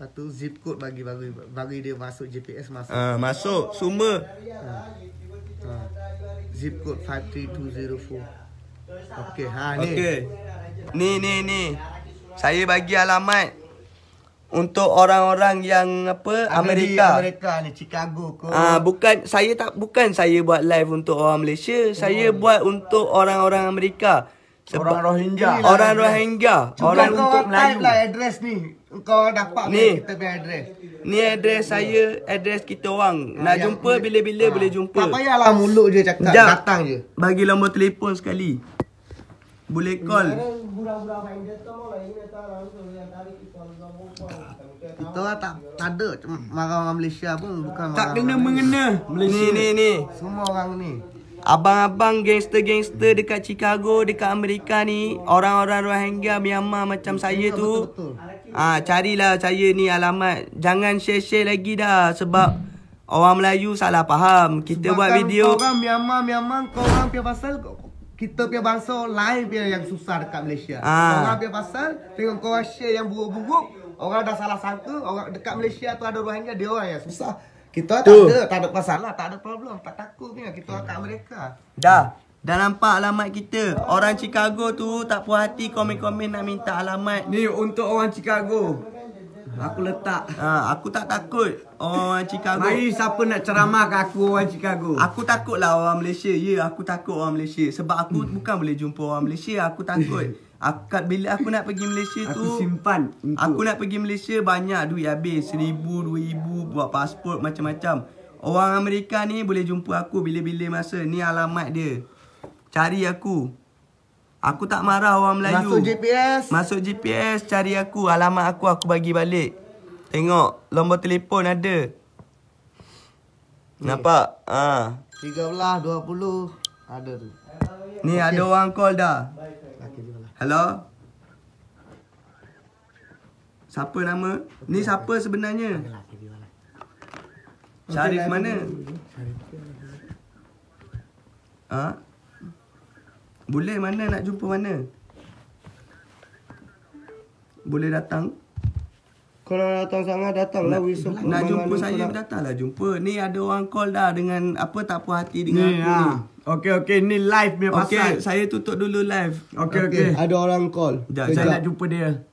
Satu zip code bagi bagi bagi dia masuk GPS masuk. Ah, uh, masuk semua. Ah. Uh. Uh. Zip code 53204. Okey, ha ni. Okey. Ni ni ni. Saya bagi alamat untuk orang-orang yang apa Amerika Amerika ni Chicago ke Ah bukan saya tak bukan saya buat live untuk orang Malaysia saya oh. buat untuk orang-orang Amerika orang Rohingya. Orang Rohingya. Orang kau untuk lah Melayu. Cuba kau lah address ni. Kau dapat ni. Kan kita punya address. Ni address yeah. saya, address kita orang. Ah, Nak yeah, jumpa bila-bila yeah. boleh jumpa. Tak payahlah mulut je cakap. Sekejap. Datang je. Bagi nombor telefon sekali. Boleh call. Lah, lah, kita lah tak, tak ada. Marah orang Malaysia pun bukan marah Tak kena-mengena. Malaysia ni, ni. Semua orang ni. Abang-abang gangster-gangster dekat Chicago, dekat Amerika ni, orang-orang Rohingya Myanmar macam saya tu. Ah, ha, carilah saya ni alamat. Jangan share-share lagi dah sebab hmm. orang Melayu salah faham. Kita sebab buat kan video. Kau orang Myanmar, Myanmar, kau orang pian pasal kita pihak bangsa lain pihak yang susah dekat Malaysia. Ha. Kau orang pian pasal tengok kau share yang buruk-buruk, orang dah salah sangka, orang dekat Malaysia tu ada Rohingya dia orang yang susah. Kita tu. tak ada, tak ada masalah, tak ada problem, tak takutnya kita akak mereka. Dah. Dah nampak alamat kita. Orang Chicago tu tak puas hati komen-komen nak minta alamat. Ni untuk orang Chicago. Aku letak. Ha, aku tak takut orang Chicago. Mari siapa nak ceramah ke aku orang Chicago. Aku takutlah orang Malaysia. Ya, aku takut orang Malaysia. Sebab aku bukan boleh jumpa orang Malaysia. Aku takut. Aku, bila aku nak pergi Malaysia tu Aku simpan untuk... Aku nak pergi Malaysia banyak duit habis Seribu, dua ribu buat pasport macam-macam Orang Amerika ni boleh jumpa aku bila-bila masa Ni alamat dia Cari aku Aku tak marah orang Melayu Masuk GPS Masuk GPS cari aku Alamat aku aku bagi balik Tengok nombor telefon ada Ni. Nampak? Ha. 13, 20 Ada tu Ni okay. ada orang call dah Hello. Siapa nama? Ni siapa sebenarnya? Syarif mana? Ha? Boleh mana nak jumpa mana? Boleh datang? Kalau datang sangat datanglah Wilson. Nak, jumpa saya datanglah jumpa. Ni ada orang call dah dengan apa tak puas hati dengan aku ha. ni. Okey okey ni live punya pasal. Okey saya tutup dulu live. Okey okey. Okay. Ada orang call. Jap, saya nak jumpa dia.